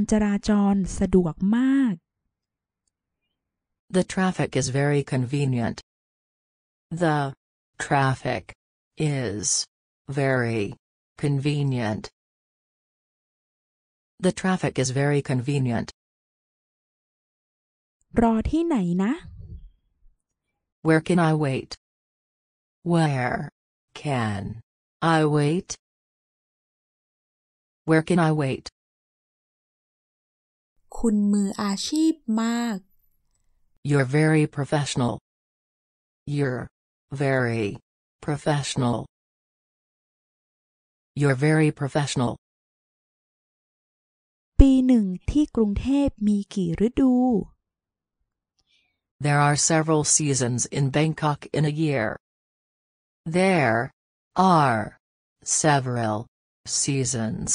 การจราจรสะดวกมาก The traffic is very convenient. The traffic is very convenient. The traffic is very convenient. รอที่ไหนนะ Where can I wait? Where can I wait? Where can I wait? คุณมืออาชีพมาก You're very professional. You're very professional. You're very professional. ปีหนึ่งที่กรุงเทพมีกี่ฤดู There are several seasons in Bangkok in a year. There are several seasons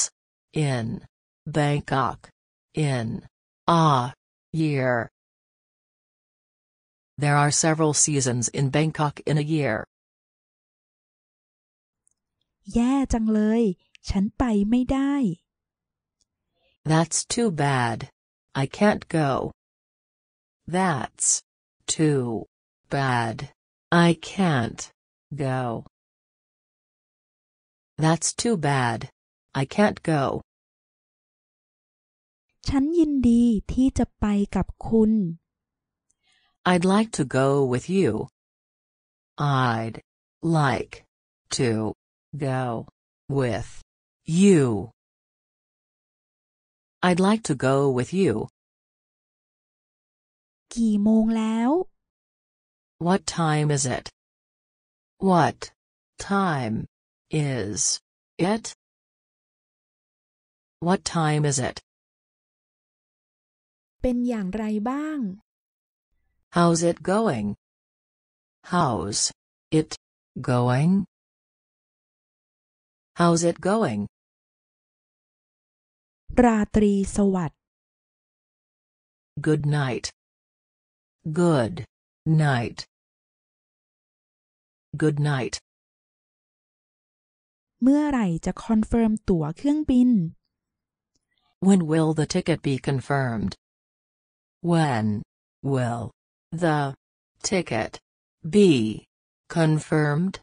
in Bangkok in a year. There are several seasons in Bangkok in a year. That's too bad. I can't go. That's too bad. I can't go. That's too bad. I can't go. ฉันยินดีที่จะไปกับคุณ I'd like to go with you. I'd like to go with you. I'd like to go with you. กี่โมงแล้ว What time is it? What time is it? What time is it? เป็นอย่างไรบ้าง How's it going? How's it going? How's it going? ราตรีสวัสดิ์ Good night. Good night. Good night. เมื่อไหร่จะคอนเฟิร์มตั๋วเครื่องบิน When will the ticket be confirmed? When will the ticket be confirmed?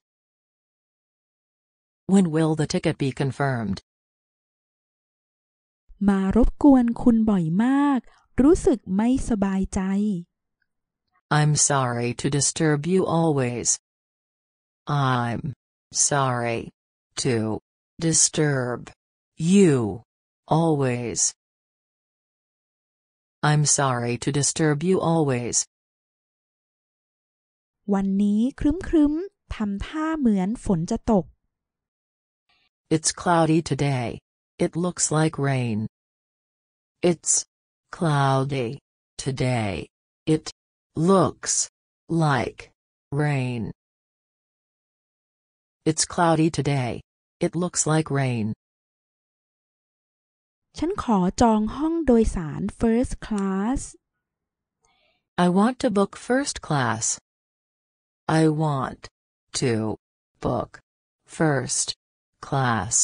When will the ticket be confirmed? รู้สึกไม่สบายใจ I'm sorry to disturb you always. I'm sorry to disturb you always. I'm sorry to disturb you always. วันนี้ครึ้มครึ้มทำท่าเหมือนฝนจะตก It's cloudy today. It looks like rain. It's cloudy today. It looks like rain. It's cloudy today. It looks like rain. ฉันขอจองห้องโดยสาร first class I want to book first class I want to book first class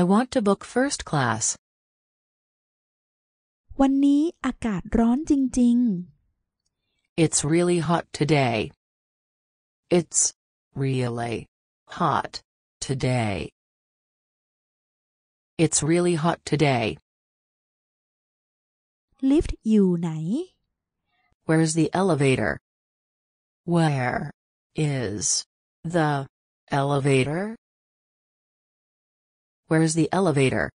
I want to book first class วันนี้อากาศร้อนจริงๆ It's really hot today It's really hot today It's really hot today. Lift อยู่ไหน Where's the elevator? Where is the elevator? Where's the elevator?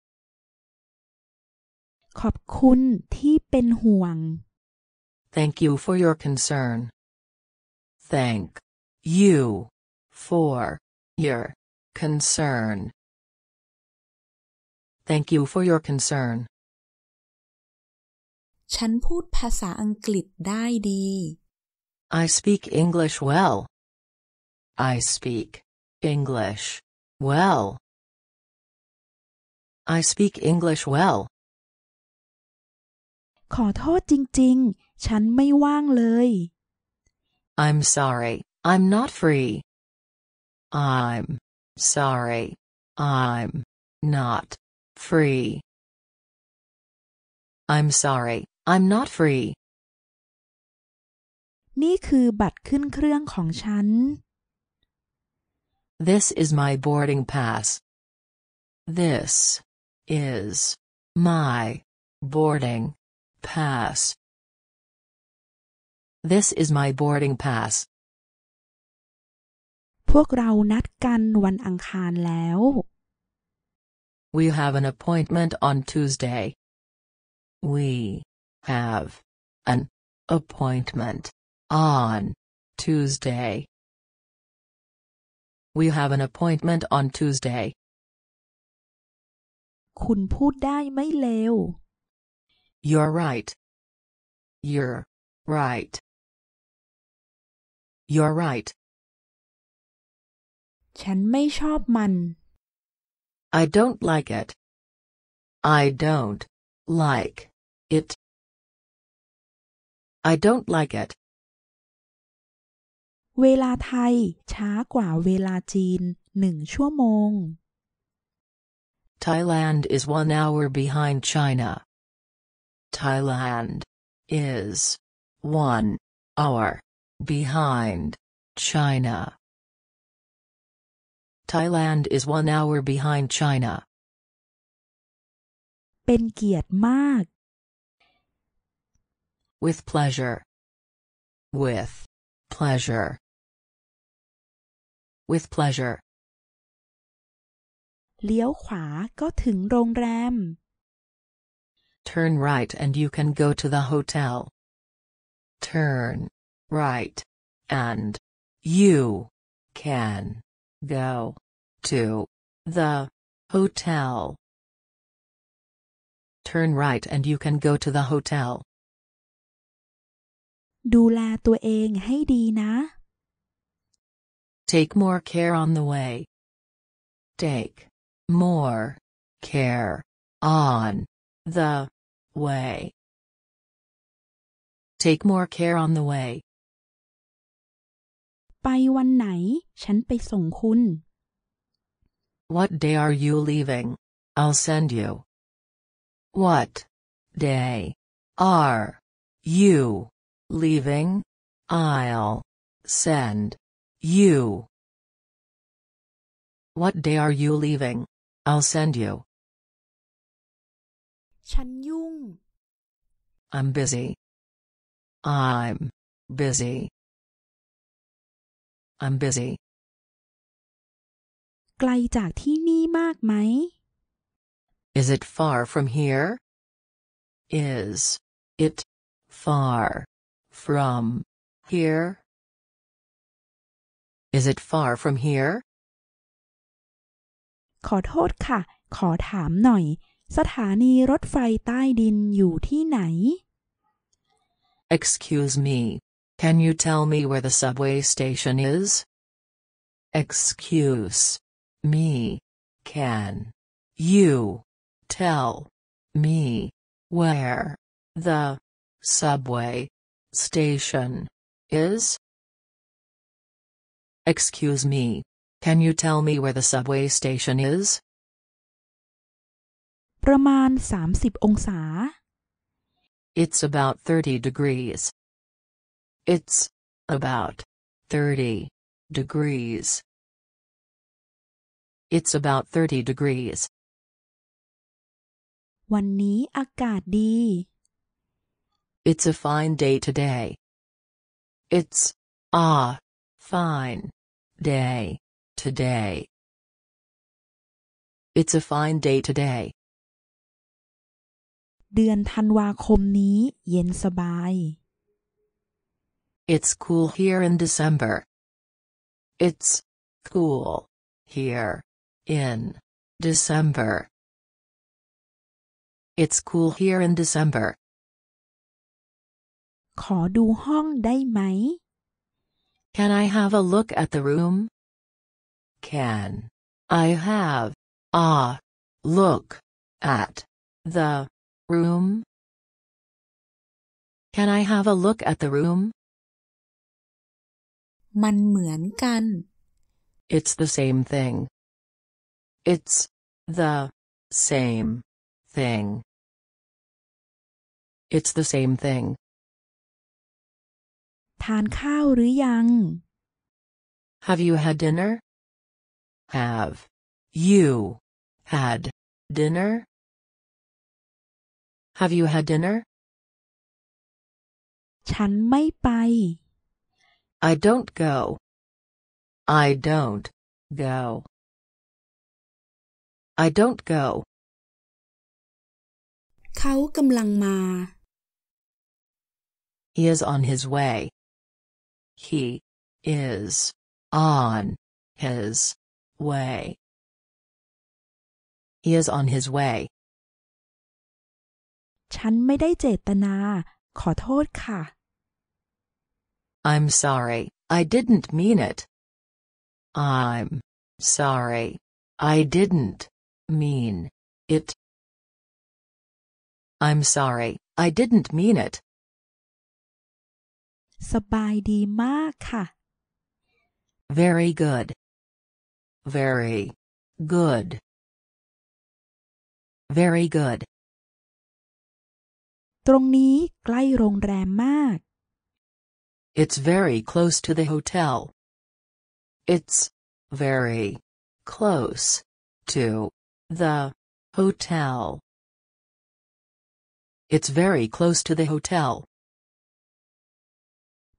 ขอบคุณที่เป็นห่วง Thank you for your concern. Thank you for your concern. Thank you for your concern. ฉันพูดภาษาอังกฤษได้ดี I speak English well. I speak English well. I speak English well. ฉันไม่ว่างเลย I'm sorry, I'm not free. I'm sorry, I'm not Free. I'm sorry, I'm not free. นี่คือบัตรขึ้นเครื่องของฉัน This is my boarding pass. This is my boarding pass. This is my boarding pass. พวกเรานัดกันวันอังคารแล้ว we have an appointment on Tuesday. We have an appointment on Tuesday. We have an appointment on Tuesday. คุณพูดได้ไม่เลว You're right. You're right. You're right. ฉันไม่ชอบมัน I don't like it. I don't like it. I don't like it. เวลาไทยช้ากว่าเวลาจีนหนึ่งชั่วโมง Thailand is one hour behind China. Thailand is one hour behind China. Thailand is one hour behind China. เป็นเกียรติมาก with pleasure with pleasure with pleasure เลี้ยวขวาก็ถึงโรงแรม turn right and you can go to the hotel turn right and you can Go. To. The. Hotel. Turn right and you can go to the hotel. Take more care on the way. Take more care on the way. Take more care on the way. ไปวันไหนฉันไปส่งคุณ What day are you leaving? I'll send you. What day are you leaving? I'll send you. What day are you leaving? I'll send you. ฉันยุ่ง I'm busy. I'm busy. I'm busy ไกลจากที่นี่มากไหม Is it far from here Is it far from here Is it far from here ขอโทษค่ะ ขอถามหน่อย สถานีรถไฟใต้ดินอยู่ที่ไหน Excuse me Can you tell me where the subway station is? Excuse me. Can you tell me where the subway station is? Excuse me. Can you tell me where the subway station is? ประมาณ30 It's about 30 degrees. It's about 30 degrees. It's about 30 degrees. วันนี้อากาศดี It's a fine day today. It's a fine day today. It's a fine day today. เดือนธันวาคมนี้เย็นสบาย it's cool here in December. It's cool here in December. It's cool here in December. ขอดูห้องได้ไหม Can I have a look at the room? Can I have a look at the room? Can I have a look at the room? มันเหมือนกัน It's the same thing It's the same thing It's the same thing ทานข้าวหรือยัง Have you had dinner? Have you had dinner? Have you had dinner? ฉันไม่ไป I don't go. I don't go. I don't go. He is on his way. He is on his way. He is on his way. ฉันไม่ได้เจตนาขอโทษค่ะ I'm sorry, I didn't mean it. I'm sorry, I didn't mean it. I'm sorry, I didn't mean it. สบายดีมากค่ะ Very good. Very good. Very good. ตรงนี้ใกล้โรงแรมมาก it's very close to the hotel. It's very close to the hotel. It's very close to the hotel.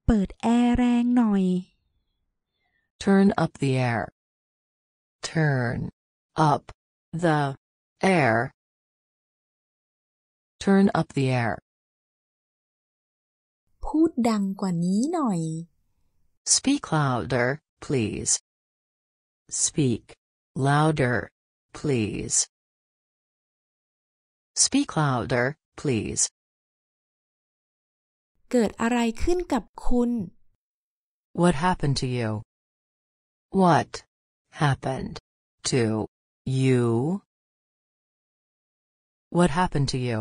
เปิดแอร์แรงหน่อย Turn up the air. Turn up the air. Turn up the air. พูดดังกว่านี้หน่อย Speak louder, please. Speak louder, please. Speak louder, please. เกิดอะไรขึ้นกับคุณ What happened to you? What happened to you? What happened to you?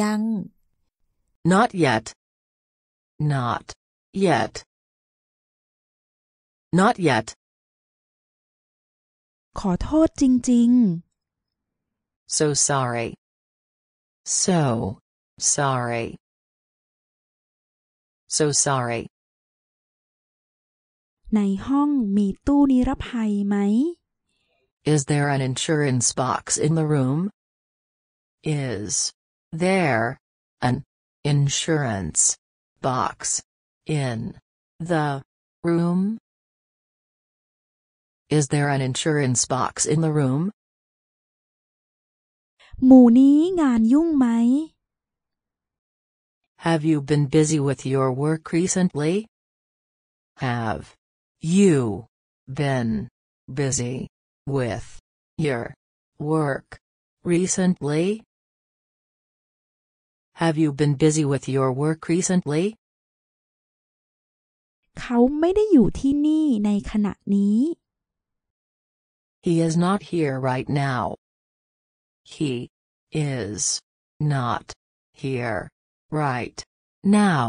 ยัง Not yet. Not yet. Not yet. ขอโทษจริงๆ So sorry. So sorry. So sorry. ในห้องมีตู้นิรภัยไหม Is there an insurance box in the room? Is there an Insurance. Box. In. The. Room? Is there an insurance box in the room? หมู่นี้งานยุ่งไหม Have you been busy with your work recently? Have you been busy with your work recently? Have you been busy with your work recently? เขาไม่ได้อยู่ที่นี่ในขณะนี้ He is not here right now. He is not here right now.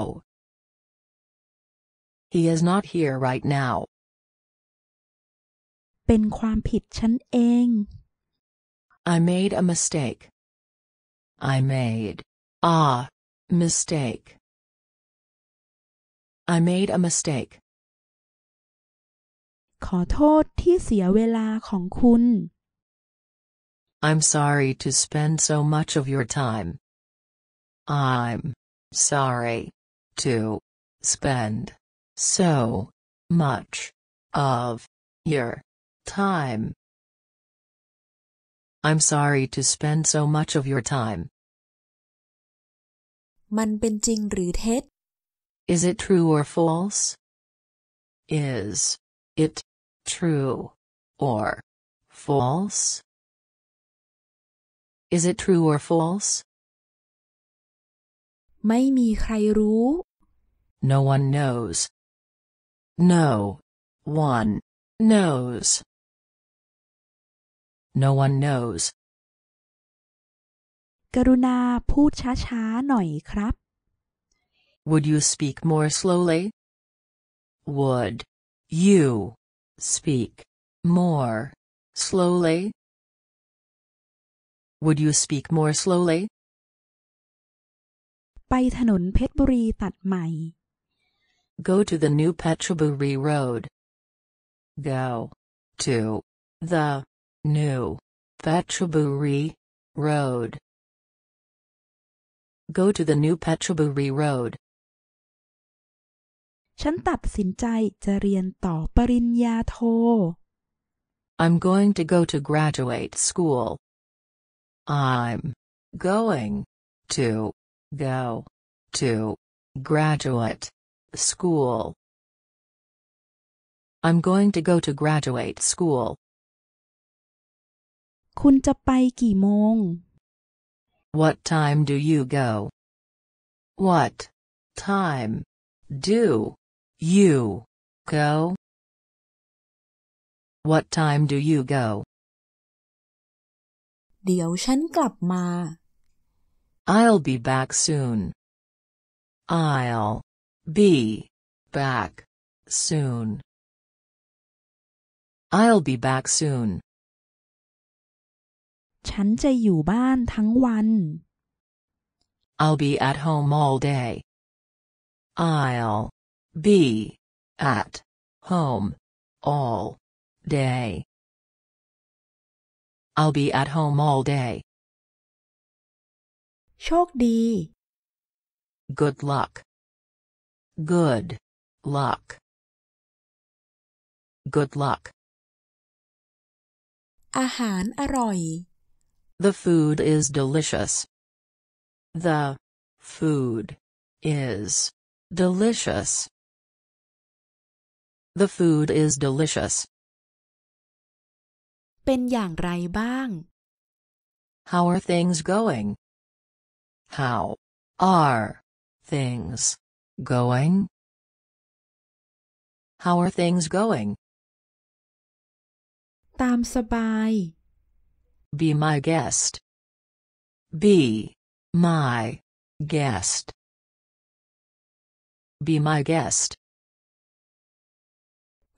He is not here right now. เป็นความผิดฉันเอง I made a mistake. I made Ah. Mistake. I made a mistake. ขอโทษที่เสียเวลาของคุณ I'm sorry to spend so much of your time. I'm sorry to spend so much of your time. I'm sorry to spend so much of your time. มันเป็นจริงหรือเท็จ Is it true or false? Is it true or false? Is it true or false? ไม่มีใครรู้ No one knows. No one knows. No one knows. กรุณาพูดช้าๆหน่อยครับ Would you speak more slowly? Would you speak more slowly? Would you speak more slowly? ไปถนนเพชรบุรีตัดใหม่ Go to the new Petroburi road. Go to the new Petroburi road. Go to the new Petraburi Road. ฉันตัดสินใจจะเรียนต่อปริญญาโท I'm going to go to graduate school. I'm going to go to graduate school. I'm going to go to graduate school. คุณจะไปกี่โมง what time do you go? What time do you go? What time do you go? เดี๋ยวฉันกลับมา I'll be back soon. I'll be back soon. I'll be back soon. ฉันจะอยู่บ้านทั้งวัน I'll be at home all day. I'll be at home all day. I'll be at home all day. โชคดี Good luck. Good luck. Good luck. อาหารอร่อย The food is delicious. The food is delicious. The food is delicious. เป็นอย่างไรบ้าง How are things going? How are things going? How are things going? ตามสบาย be my guest. Be my guest. Be my guest.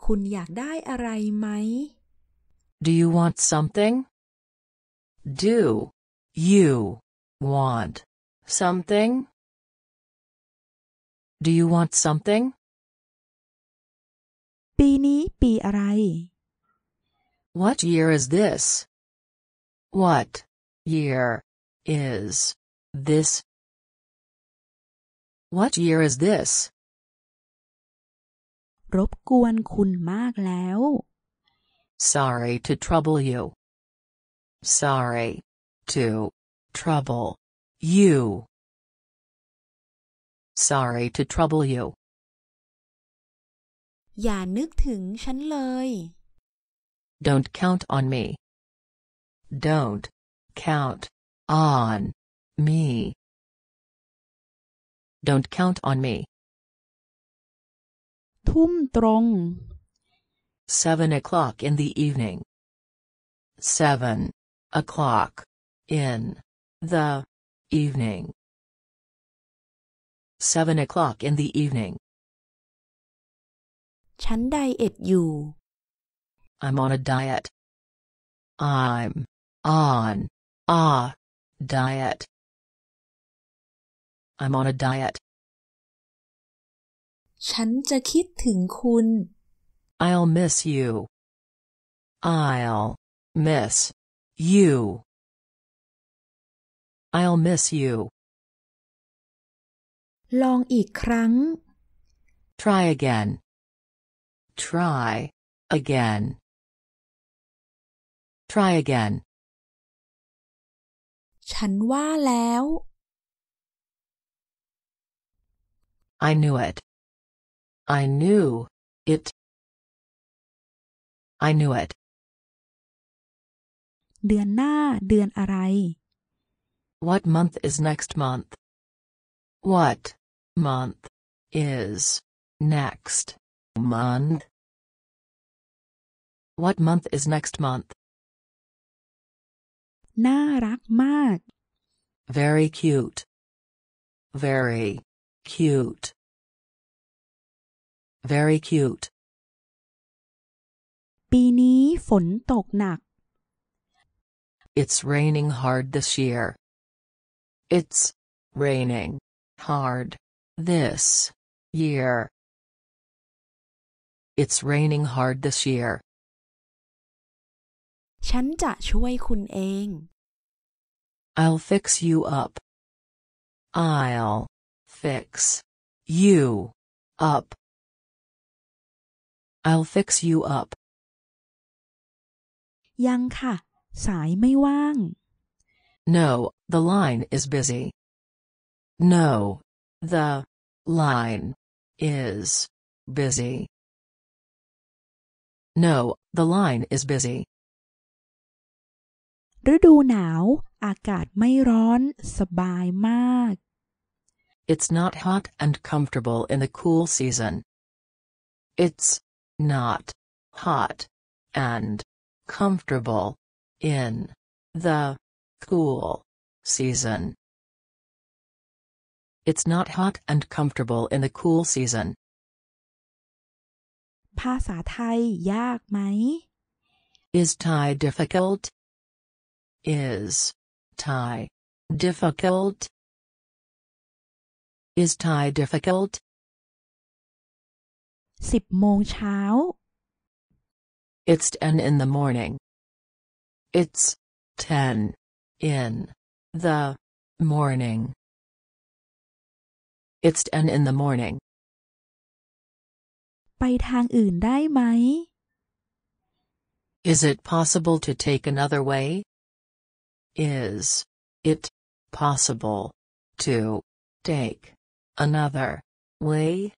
คุณอยากได้อะไรไหม Do you want something? Do you want something? Do you want something? ปีนี้ปีอะไร What year is this? What year is this? What year is this? รบกวนคุณมากแล้ว Sorry to trouble you. Sorry to trouble you. Sorry to trouble you. อย่านึกถึงฉันเลย Don't count on me. Don't. Count. On. Me. Don't count on me. ทุ่มตรง Seven o'clock in the evening. Seven o'clock in the evening. Seven o'clock in the evening. you. i I'm on a diet. I'm on. Ah. Diet. I'm on a diet. ฉันจะคิดถึงคุณ I'll miss you. I'll miss you. I'll miss you. ลองอีกครั้ง Try again. Try again. Try again. ฉันว่าแล้ว I knew it I knew it I knew it เดือนหน้าเดือนอะไร What month is next month What month is next month What month is next month น่ารักมาก very cute very cute very cute ปีนี้ฝนตกหนัก It's raining hard this year. It's raining hard this year. It's raining hard this year. ฉันจะช่วยคุณเอง I'll fix you up I'll fix you up I'll fix you up ยังค่ะ No the line is busy No the line is busy No the line is busy it's not hot and comfortable in the cool season. It's not hot and comfortable in the cool season. It's not hot and comfortable in the cool season. ภาษาไทยยากไหม Is Thai difficult? Is. Thai. Difficult. Is Thai difficult? สิบโมงเช้า It's ten in the morning. It's ten in the morning. It's ten in the morning. ไปทางอื่นได้ไหม Is it possible to take another way? Is it possible to take another way?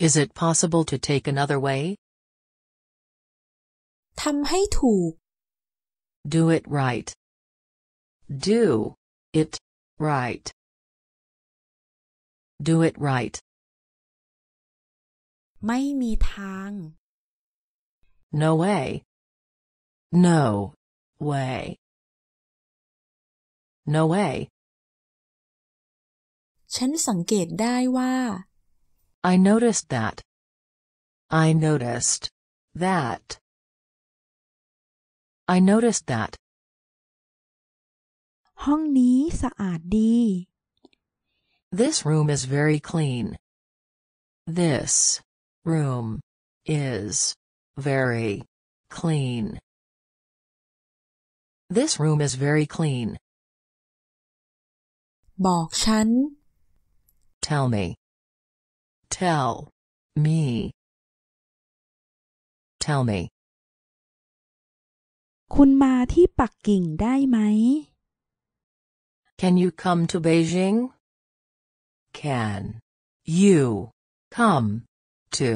Is it possible to take another way? Do it right. Do it right. Do it right. ไม่มีทาง No way. No way no way ฉันสังเกตได้ว่า I noticed that I noticed that I noticed that ห้องนี้สะอาดดี This room is very clean. This room is very clean. This room is very clean. บอกฉัน Tell me. Tell me. Tell me. คุณมาที่ปักกิ่งได้ไหม Can you come to Beijing? Can you come to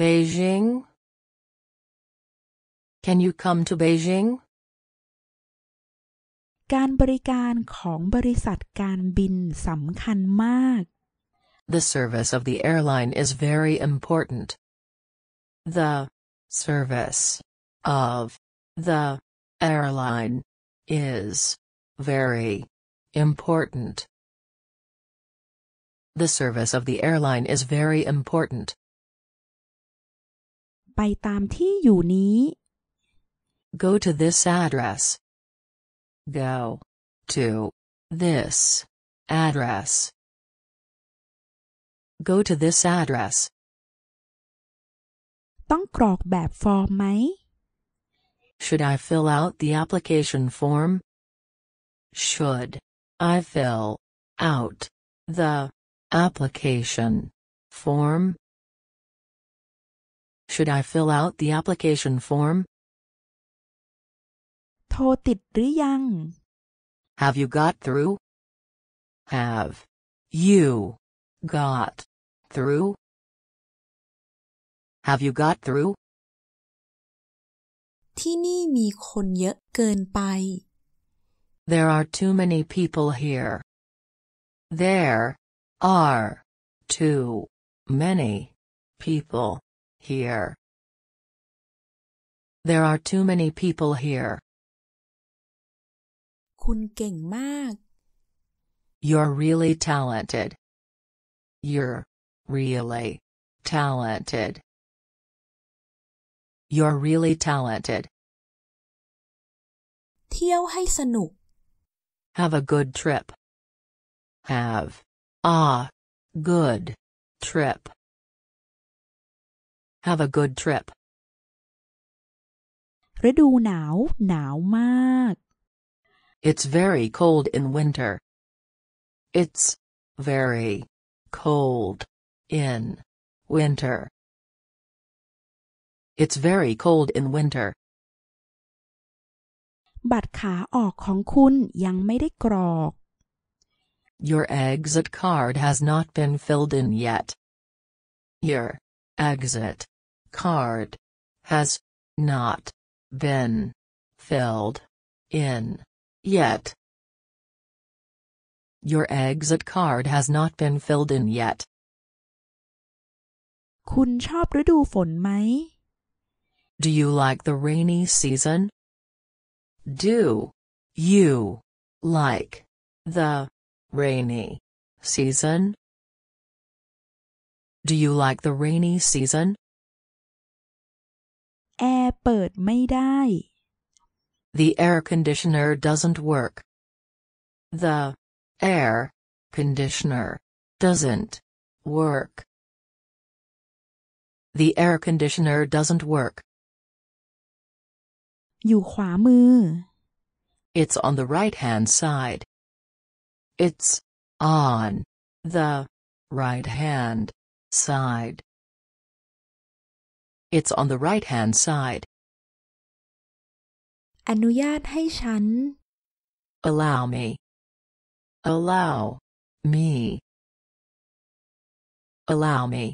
Beijing? Can you come to Beijing? การบริการของบริษัทการบินสำคัญมาก The service of the airline is very important. The service of the airline is very important. The service of the airline is very important. ไปตามที่อยู่นี้ Go to this address. Go. To. This. Address. Go to this address. ต้องกรอกแบบฟอร์มไหม Should I fill out the application form? Should I fill out the application form? Should I fill out the application form? ทรติดหรือยัง Have you got through? Have you got through? Have you got through? ที่นี่มีคนเยอะเกินไป There are too many people here. There are too many people here. There are too many people here. คุณเก่งมาก You're really talented. You're really talented. You're really talented. เที่ยวให้สนุก Have a good trip. Have a good trip. Have a good trip. ฤดูหนาวหนาวมาก it's very cold in winter. It's very cold in winter. It's very cold in winter. Your exit card has not been filled in yet. Your exit card has not been filled in Yet. Your exit card has not been filled in yet. คุณชอบฤดูฝนไหม Do you like the rainy season? Do you like the rainy season? Do you like the rainy season? แอร์เปิดไม่ได้ the air conditioner doesn't work. The air conditioner doesn't work. The air conditioner doesn't work. อยู่ขวามือ It's on the right-hand side. It's on the right-hand side. It's on the right-hand side. อนุญาตให้ฉัน allow me allow me allow me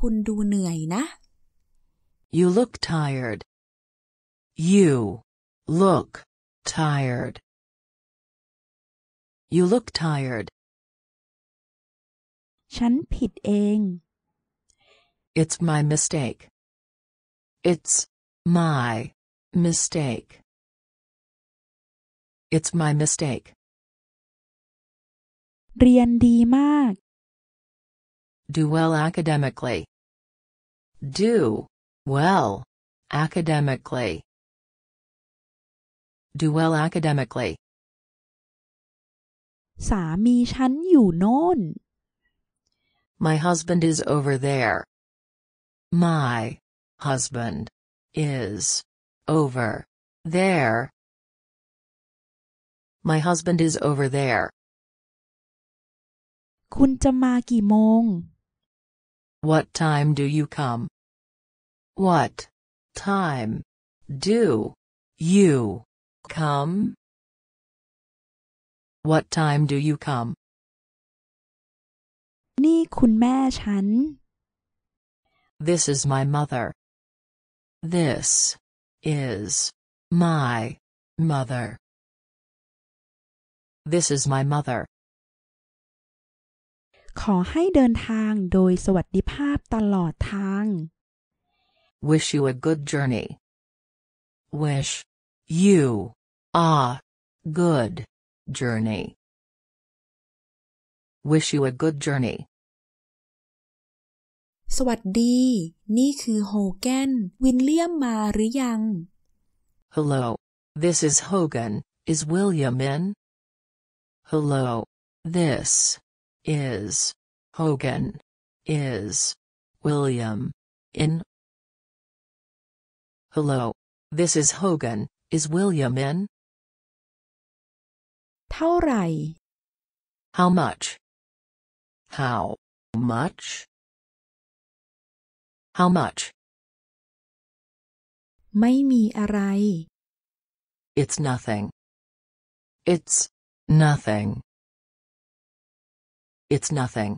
คุณดูเหนื่อยนะ you look tired you look tired you look tired ฉันผิดเอง it's my mistake it's My mistake. It's my mistake. เรียนดีมาก Do well academically. Do well academically. Do well academically. สามีฉันอยู่โน่น My husband is over there. My husband is. Over. There. My husband is over there. คุณจะมากี่โมง What time do you come? What time do you come? What time do you come? นี่คุณแม่ฉัน This is my mother. This is my mother. This is my mother. ขอให้เดินทางโดยสวัสดิภาพตลอดทาง Wish you a good journey. Wish you a good journey. Wish you a good journey. สวัสดี นี่คือ โฮแกน วินเลียมมาหรือยัง Hello this is Hogan is William in Hello this is Hogan is William in Hello this is Hogan is William in เท่าไหร่ How much How much How much? ไม่มีอะไร It's nothing. It's nothing. It's nothing.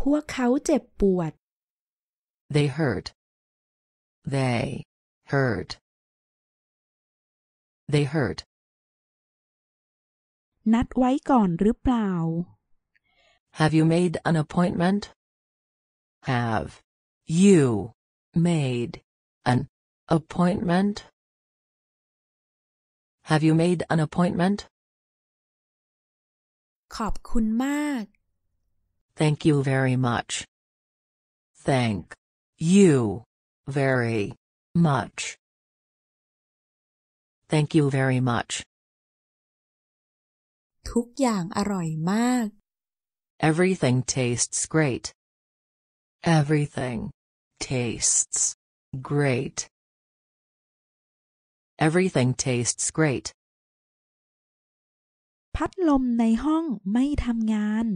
พวกเขาเจ็บปวด They hurt. They hurt. They hurt. นัดไว้ก่อนหรือเปล่า Have you made an appointment? Have you made an appointment? Have you made an appointment? ขอบคุณมาก Thank you very much. Thank you very much. Thank you very much. ทุกอย่างอร่อยมาก Everything tastes great. Everything tastes great. Everything tastes great. พัดลมในห้องไม่ทำงาน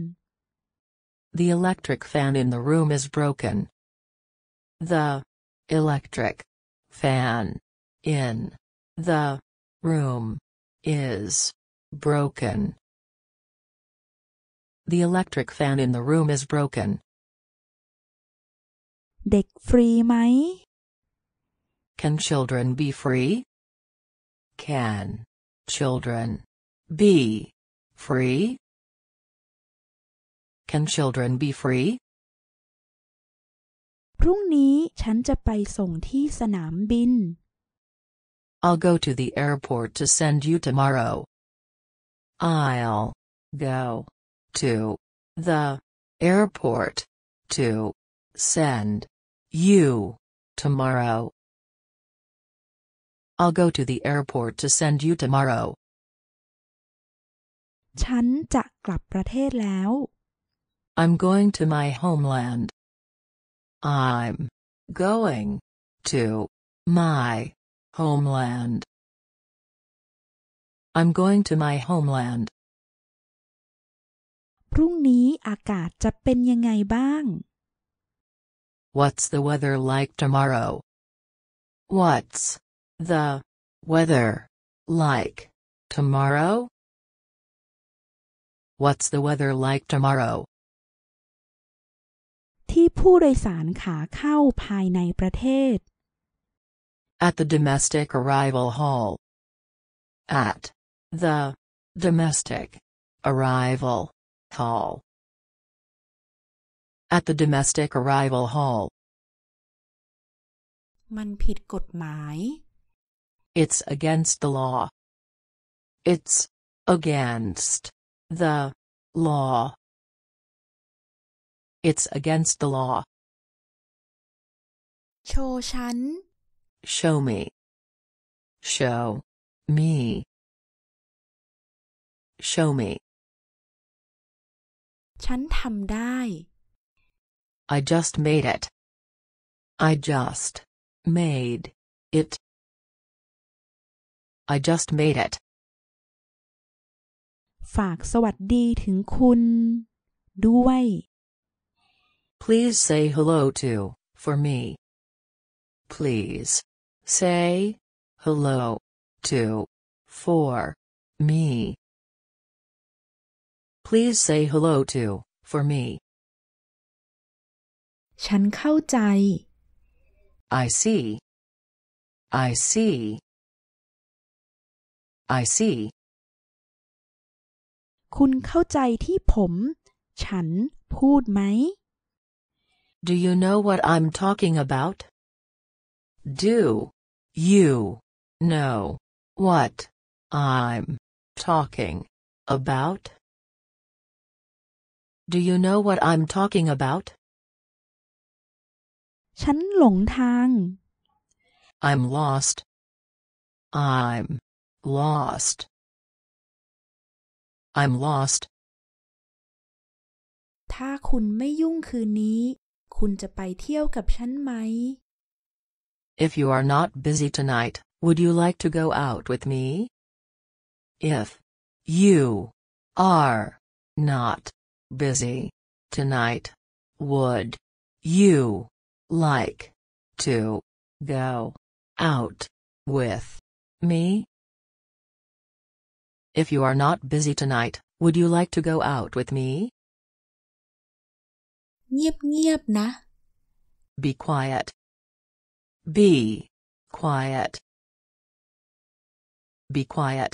The electric fan in the room is broken. The electric fan in the room is broken. The electric fan in the room is broken. เด็ก ฟรี ไหม Can children be free? Can children be free? Can children be free? พรุ่งนี้ฉันจะไปส่งที่สนามบิน I'll go to the airport to send you tomorrow. I'll go to the airport to send you. Tomorrow. I'll go to the airport to send you tomorrow. ฉันจะกลับประเทศแล้ว I'm going to my homeland. I'm going to my homeland. I'm going to my homeland. พรุ่งนี้อากาศจะเป็นยังไงบ้าง What's the weather like tomorrow? What's the weather like tomorrow? What's the weather like tomorrow? ที่ผู้โดยสารขาเข้าภายในประเทศ At the domestic arrival hall. At the domestic arrival hall at the domestic arrival hall. มันผิดกฎหมาย It's against the law. It's against the law. It's against the law. โชว์ฉัน Show me. Show me. Show me. ฉันทำได้ I just made it. I just made it. I just made it. ฝากสวัสดีถึงคุณ Please say hello to for me. Please say hello to for me. Please say hello to for me. ฉันเข้าใจ I see I see I see คุณเข้าใจที่ผม ฉันพูดไหม Do you know what I'm talking about? Do you know what I'm talking about? Do you know what I'm talking about? ฉันหลงทาง I'm lost I'm lost I'm lost ถ้าคุณไม่ยุ่งคืนนี้ คุณจะไปเที่ยวกับฉันไหม If you are not busy tonight, would you like to go out with me? If you are not busy tonight, would you like to go out with me? If you are not busy tonight, would you like to go out with me? เงียบๆนะ Be quiet. Be quiet. Be quiet.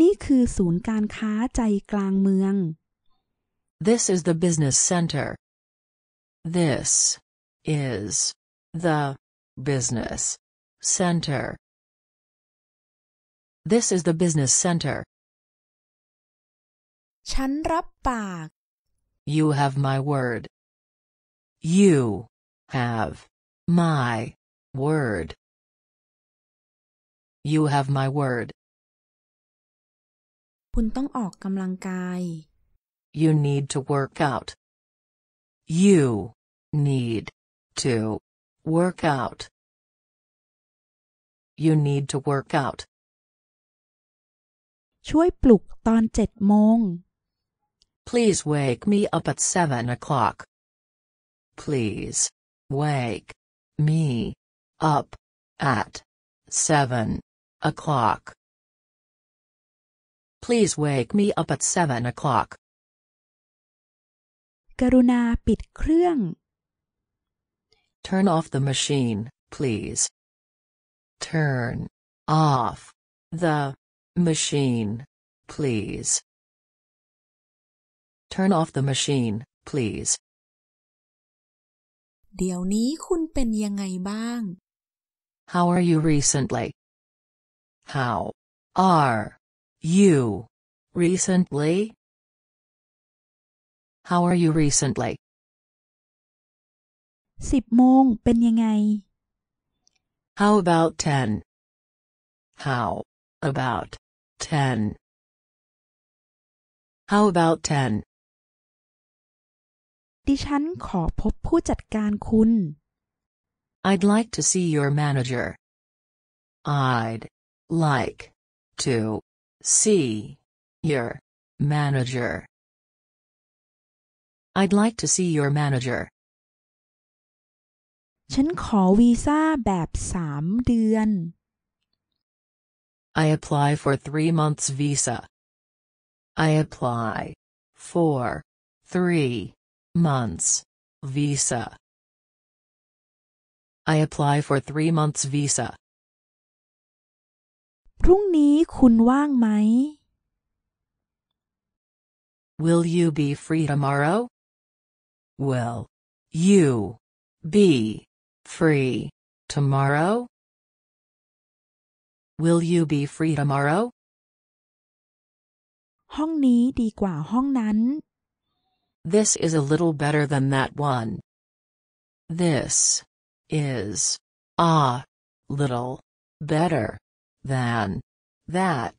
นี่คือศูนย์การค้าใจกลางเมือง This is the business center this is the business center. This is the business center. ฉันรับปาก You have my word. You have my word. You have my word. คุณต้องออกกำลังกาย You need to work out. You need to work out. You need to work out. ช่วยปลุกตอนเจ็ดโมง Please wake me up at seven o'clock. Please wake me up at seven o'clock. Please wake me up at seven o'clock. กรุณาปิดเครื่อง Turn off the machine, please. Turn off the machine, please. Turn off the machine, please. เดี๋ยวนี้คุณเป็นยังไงบ้าง How are you recently? How are you recently? How are you recently? สิบโมงเป็นยังไง How about 10? How about 10? How about 10? ดิฉันขอพบผู้จัดการคุณ I'd like to see your manager. I'd like to see your manager. I'd like to see your manager. ฉันขอวีซ่าแบบสามเดือน I apply for three months visa. I apply for three months visa. I apply for three months visa. พรุ่งนี้คุณว่างไหม Will you be free tomorrow? Will you be free tomorrow? Will you be free tomorrow? ห้องนี้ดีกว่าห้องนั้น This is a little better than that one. This is a little better than that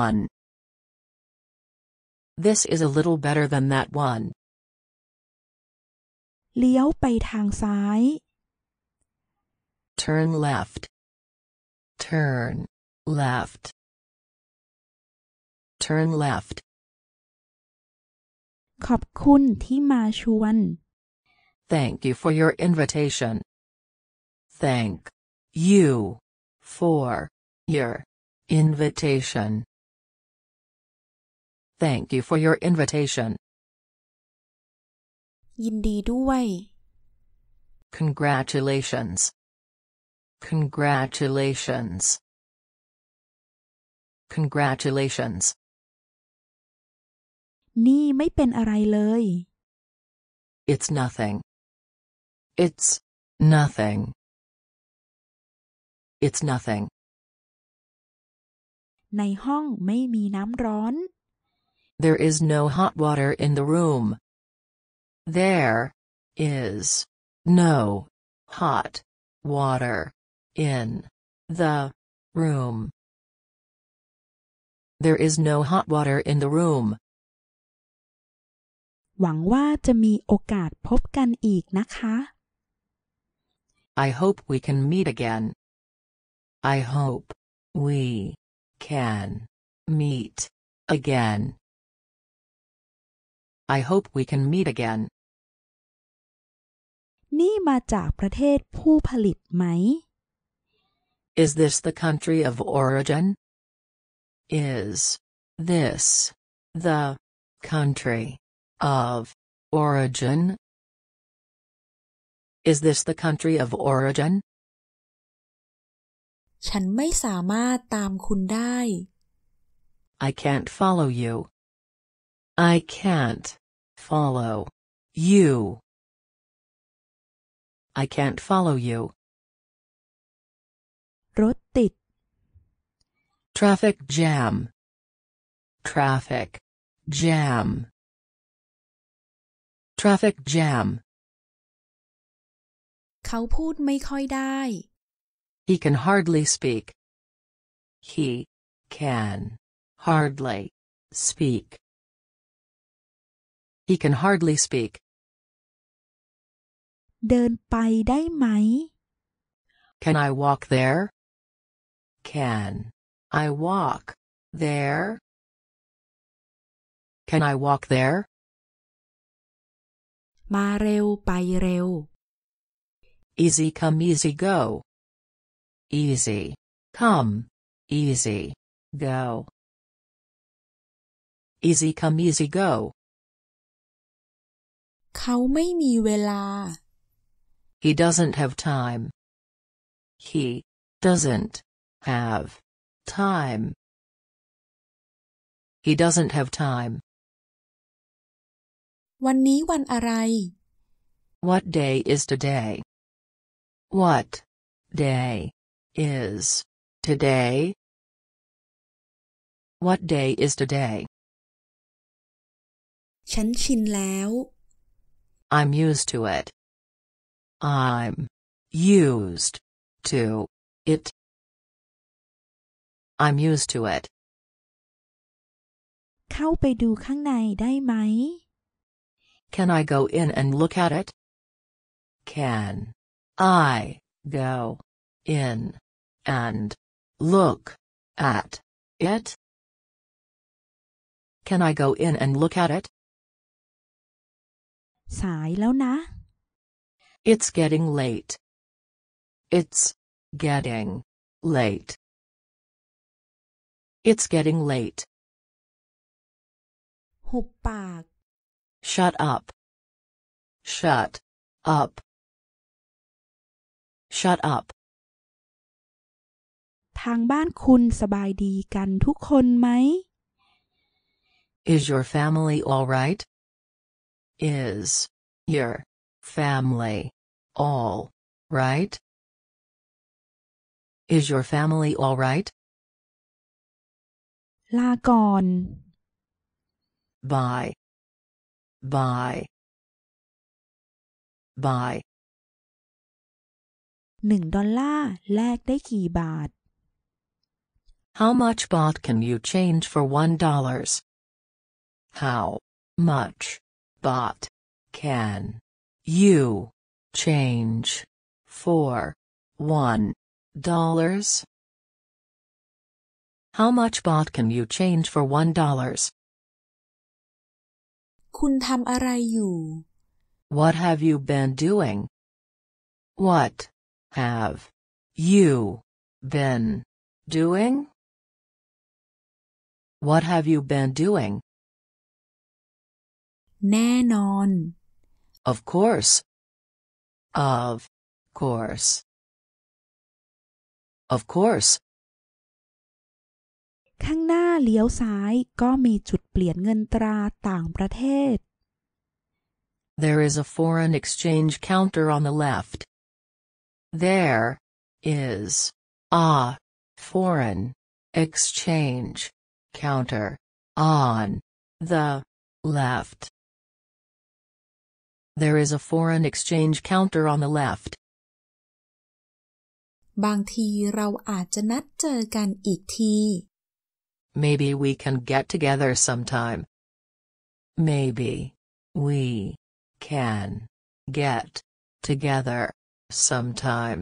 one. This is a little better than that one. เลี้ยวไปทางซ้าย turn left turn left turn left ขอบคุณที่มาชวน Thank you for your invitation. Thank you for your invitation. Thank you for your invitation. ยินดีด้วย congratulations congratulations congratulations นี่ไม่เป็นอะไรเลย it's nothing it's nothing it's nothing ในห้องไม่มีน้ำร้อน there is no hot water in the room There is no hot water in the room. There is no hot water in the room. หวังว่าจะมีโอกาสพบกันอีกนะคะ I hope we can meet again. I hope we can meet again. I hope we can meet again. นี่มาจากประเทศผู้ผลิตไหม Is this the country of origin? Is this the country of origin? Is this the country of origin? ฉันไม่สามารถตามคุณได้ I can't follow you. I can't follow you. I can't follow you. รถติด Traffic jam. Traffic jam. Traffic jam. เขาพูดไม่ค่อยได้ He can hardly speak. He can hardly speak. He can hardly speak. เดินไปได้ไหม Can I walk there? Can I walk there? Can I walk there? มาเร็วไปเร็ว Easy come easy go. Easy come easy go. Easy come easy go. เขาไม่มีเวลา He doesn't have time. He doesn't have time. He doesn't have time. วันนี้วันอะไร What day is today? What day is today? What day is today? ฉันชินแล้ว I'm used to it. I'm used to it. I'm used to it. เข้าไปดูข้างในได้ไหม Can I go in and look at it? Can I go in and look at it? Can I go in and look at it? สายแล้วนะ it's getting late. It's getting late. It's getting late. Shut up. Shut up. Shut up. ทางบ้านคุณสบายดีกันทุกคนไหม Is your family all right? Is your family all right? Is your family all right? ลาก่อน Bye. Bye. Bye. หนึ่งดอลลาร์แลกได้กี่บาท How much baht can you change for one dollars? How much baht can you change for one dollars? How much baht can you change for one dollars? คุณทำอะไรอยู่ What have you been doing? What have you been doing? What have you been doing? แน่นอน Of course, of course. Of course. ข้างหน้าเลี้ยวซ้ายก็มีจุดเปลี่ยนเงินตราต่างประเทศ There is a foreign exchange counter on the left. There is a foreign exchange counter on the left. There is a foreign exchange counter on the left. บางทีเราอาจจะนัดเจอกันอีกที Maybe we can get together sometime. Maybe we can get together sometime.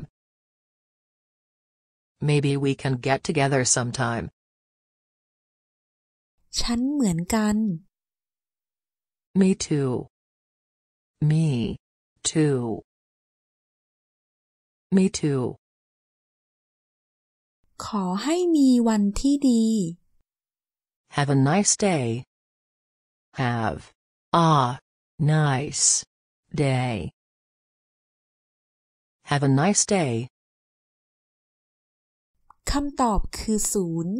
Maybe we can get together sometime. ฉันเหมือนกัน Me too. Me. Too. Me too. ขอให้มีวันที่ดี Have a nice day. Have a nice day. Have a nice day. คำตอบคือศูนย์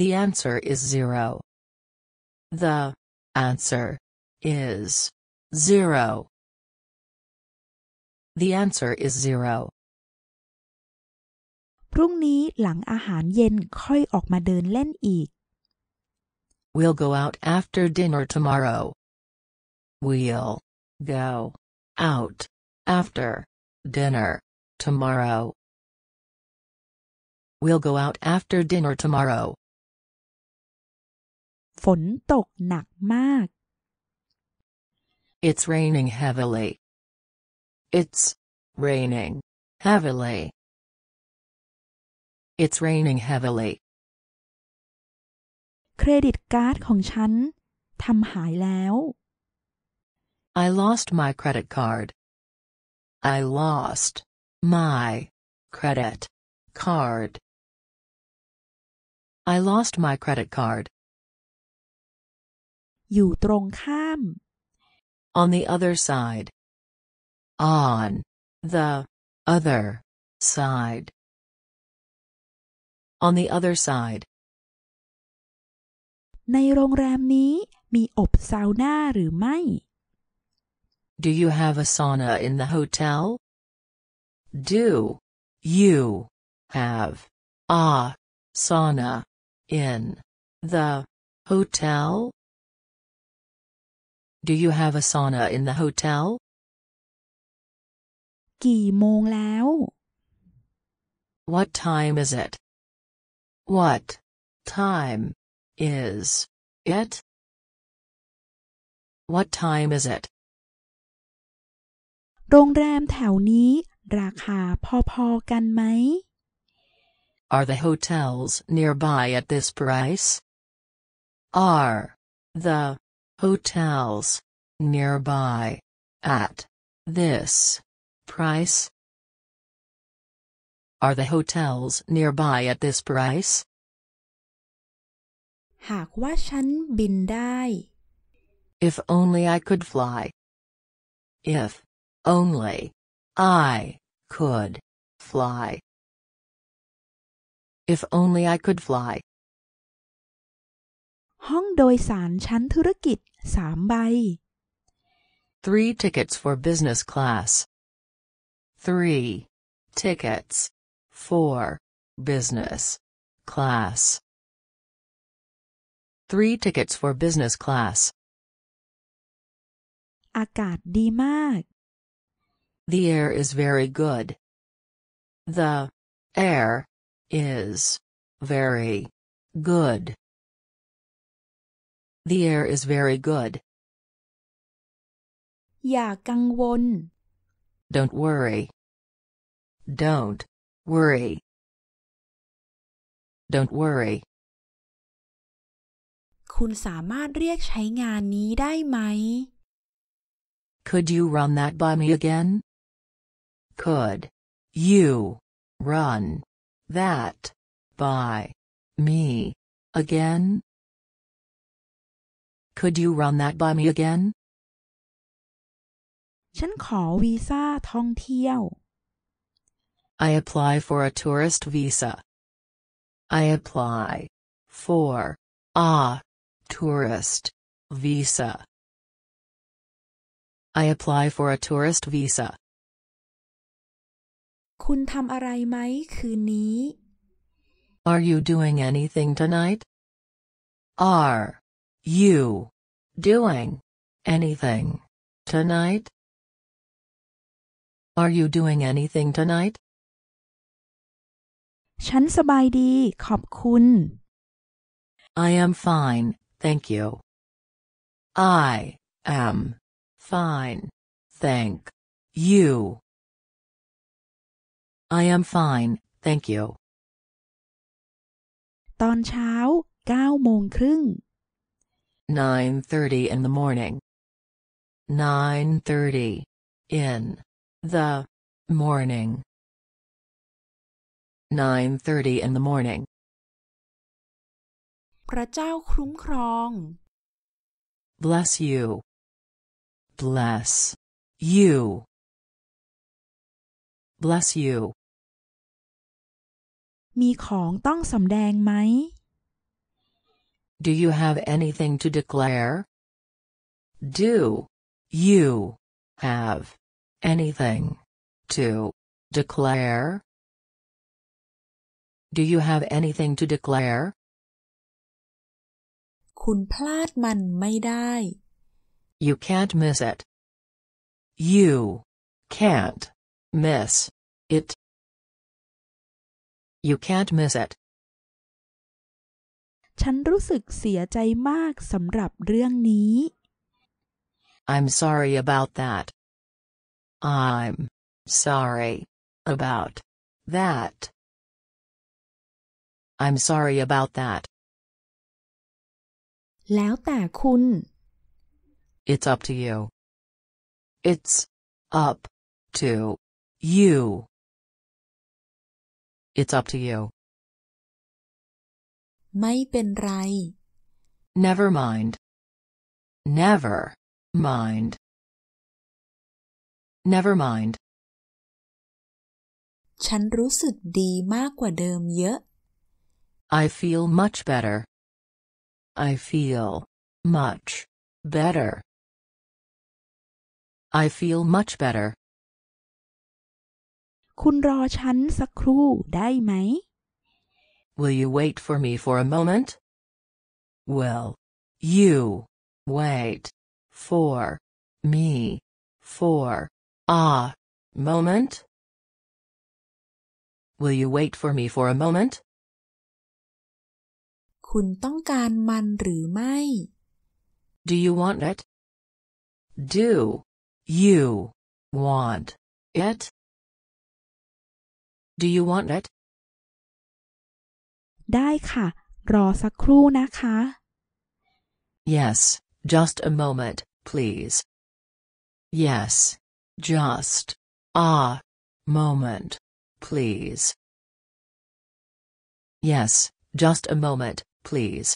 The answer is zero. The answer is 0. The answer is 0. พรุ่งนี้หลังอาหารเย็นค่อยออกมาเดินเล่นอีก We'll go out after dinner tomorrow. We'll go out after dinner tomorrow. We'll go out after dinner tomorrow. ฝนตกหนักมาก it's raining heavily. It's raining heavily. It's raining heavily. เครดิตการ์ดของฉันทำหายแล้ว I lost my credit card. I lost my credit card. I lost my credit card. อยู่ตรงข้าม on the other side. On the other side. On the other side. ในโรงแรมนี้มีอบซาวน่าหรือไม่ Do you have a sauna in the hotel? Do you have a sauna in the hotel? Do you have a sauna in the hotel? กี่โมงแล้ว What time is it? What time is it? What time is it? โรงแรมแถวนี้ราคาพอๆกันไหม Are the hotels nearby at this price? Are the hotels nearby at this price? Are the hotels nearby at this price? หากว่าฉันบินได้ If only I could fly. If only I could fly. If only I could fly. ห้องโดยสารชั้นธุรกิจสามใบ Three tickets for business class. Three tickets for business class. Three tickets for business class. อากาศดีมาก The air is very good. The air is very good. The air is very good. อย่ากังวล Don't worry. Don't worry. Don't worry. คุณสามารถเรียกใช้งานนี้ได้ไหม Could you run that by me again? Could you run that by me again? Could you run that by me again? ฉันขอวีซ่าท่องเที่ยว I apply for a tourist visa. I apply for a tourist visa. I apply for a tourist visa. คุณทำอะไรไหมคืนนี้ Are you doing anything tonight? Are you doing anything tonight? Are you doing anything tonight? ฉันสบายดีขอบคุณ I am fine, thank you. I am fine, thank you. I am fine, thank you. ตอนเช้า9โมงครึ่ง9.30 in the morning. 9.30. In. The. Morning. 9.30 in the morning. Bless you. Bless. You. Bless you. มีของต้องสำแดงไหม do you have anything to declare? Do you have anything to declare? Do you have anything to declare? คุณพลาดมันไม่ได้ You can't miss it. You can't miss it. You can't miss it. ฉันรู้สึกเสียใจมากสำหรับเรื่องนี้ I'm sorry about that I'm sorry about that I'm sorry about that แล้วแต่คุณ It's up to you It's up to you It's up to you ไม่เป็นไร never mind never mind never mind ฉันรู้สึกดีมากกว่าเดิมเยอะ I feel much better I feel much better I feel much better คุณรอฉันสักครู่ได้ไหม Will you wait for me for a moment? Will you wait for me for a moment? Will you wait for me for a moment? คุณต้องการมันหรือไม่ Do you want it? Do you want it? Do you want it? ได้ค่ะ รอสักครู่นะคะ Yes just a moment please Yes just a moment please Yes just a moment please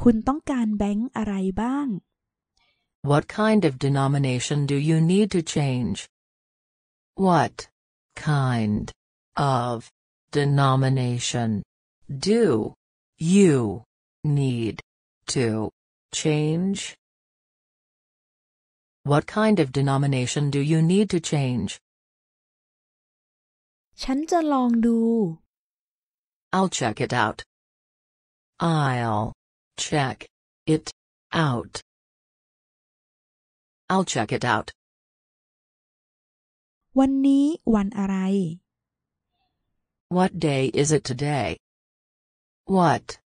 คุณต้องการแบงค์อะไรบ้าง What kind of denomination do you need to change? What kind of denomination. Do you need to change? What kind of denomination do you need to change? i I'll check it out. I'll check it out. I'll check it out. วันนี้วันอะไร what day is it today? What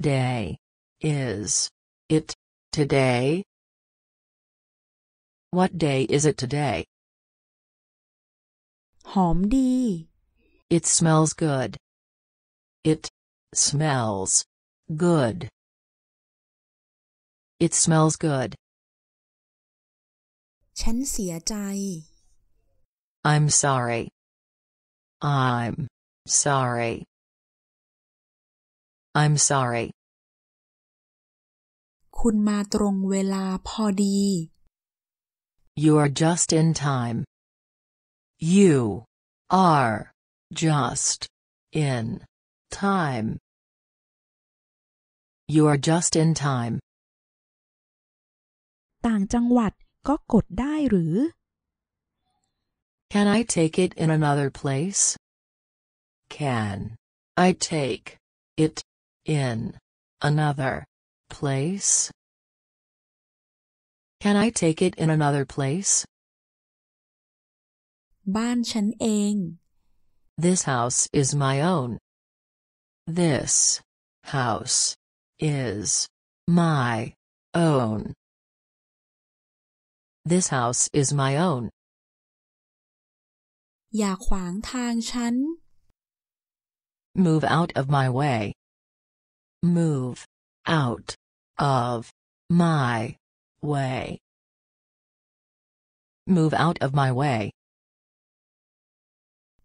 day is it today? What day is it today? หอมดี It smells good. It smells good. It smells good. i I'm sorry. I'm Sorry. I'm sorry. คุณมาตรงเวลาพอดี You are just in time. You are just in time. You are just in time. ต่างจังหวัดก็กดได้หรือ Can I take it in another place? Can I take it in another place? Can I take it in another place? บ้านฉันเอง This house is my own. This house is my own. This house is my own. อย่าขวางทางฉัน Move out of my way. Move out of my way. Move out of my way.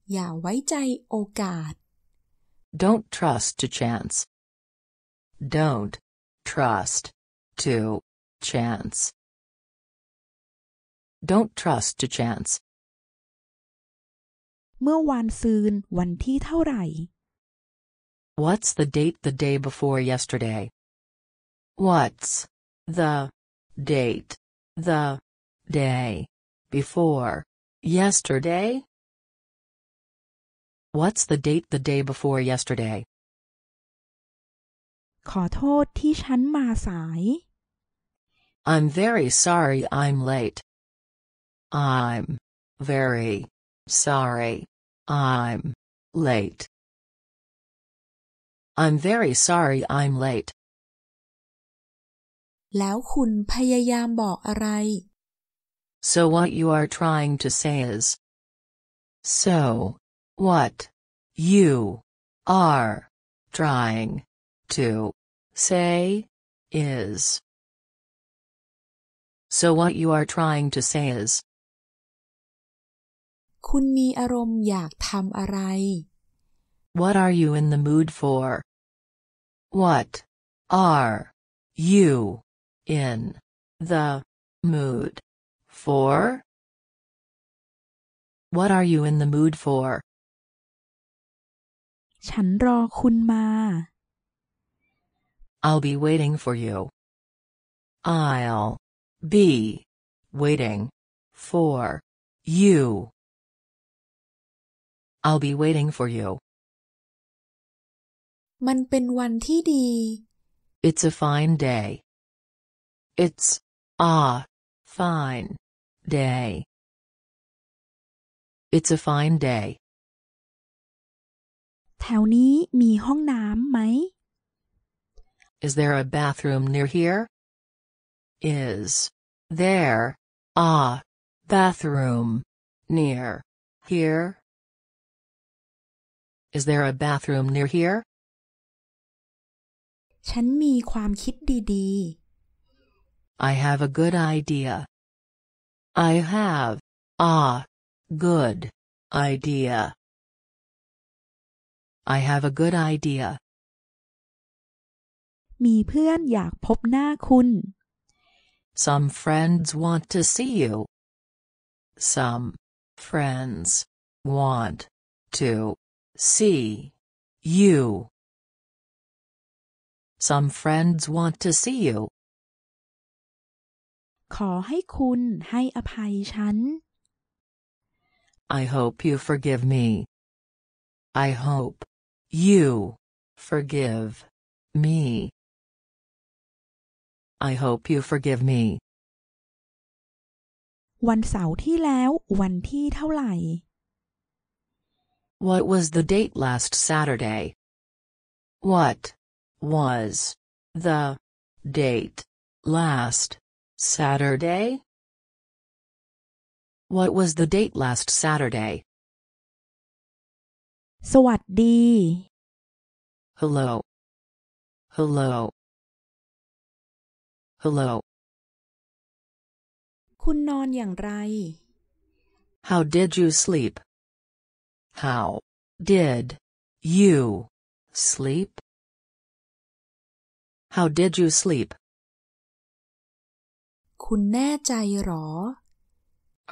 do Don't trust to chance. Don't trust to chance. Don't trust to chance. เมื่อวานซืนวันที่เท่าไหร่ What's the date the day before yesterday? What's the date the day before yesterday? What's the date the day before yesterday? ขอโทษที่ฉันมาสาย I'm very sorry I'm late. I'm very sorry I'm late. I'm very sorry I'm late. แล้วคุณพยายามบอกอะไร So what you are trying to say is So what you are trying to say is So what you are trying to say is คุณมีอารมณ์อยากทำอะไร What are you in the mood for? What are you in the mood for? What are you in the mood for? ฉันรอคุณมา I'll be waiting for you. I'll be waiting for you. I'll be waiting for you. มันเป็นวันที่ดี It's a fine day. It's a fine day. It's a fine day. แถวนี้มีห้องน้ำไหม Is there a bathroom near here? Is there a bathroom near here? Is there a bathroom near here? ฉันมีความคิดดีๆ I have a good idea I have a good idea I have a good idea มีเพื่อนอยากพบหน้าคุณ Some friends want to see you Some friends want to see you Some friends want to see you. ขอให้คุณให้อภัยฉัน I hope you forgive me. I hope you forgive me. I hope you forgive me. วันเสาร์ที่แล้ววันที่เท่าไหร่ What was the date last Saturday? What was. The. Date. Last. Saturday? What was the date last Saturday? สวัสดี Hello. Hello. Hello. คุณนอนอย่างไร How did you sleep? How did you sleep? How did you sleep? คุณแน่ใจหรอ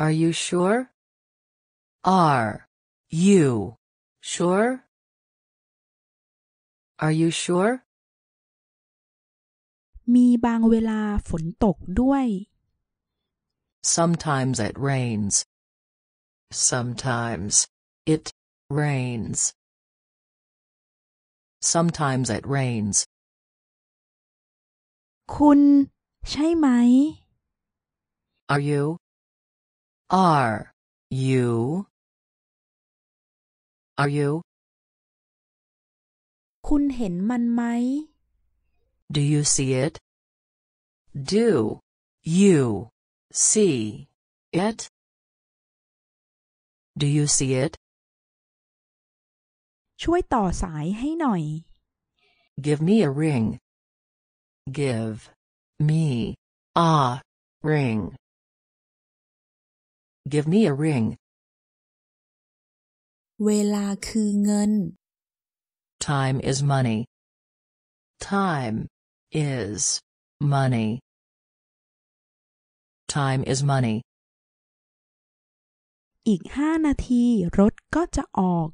Are you sure? Are you sure? Are you sure? มีบางเวลาฝนตกด้วย Sometimes it rains. Sometimes it rains. Sometimes it rains. คุณใช่ไหม Are you Are you Are you คุณเห็นมันไหม Do you see it Do you see it Do you see it ช่วยต่อสายให้หน่อย Give me a ring Give. Me. a Ring. Give me a ring. เวลาคือเงิน Time is money. Time is money. Time is money. อีกห้านาทีรถก็จะออก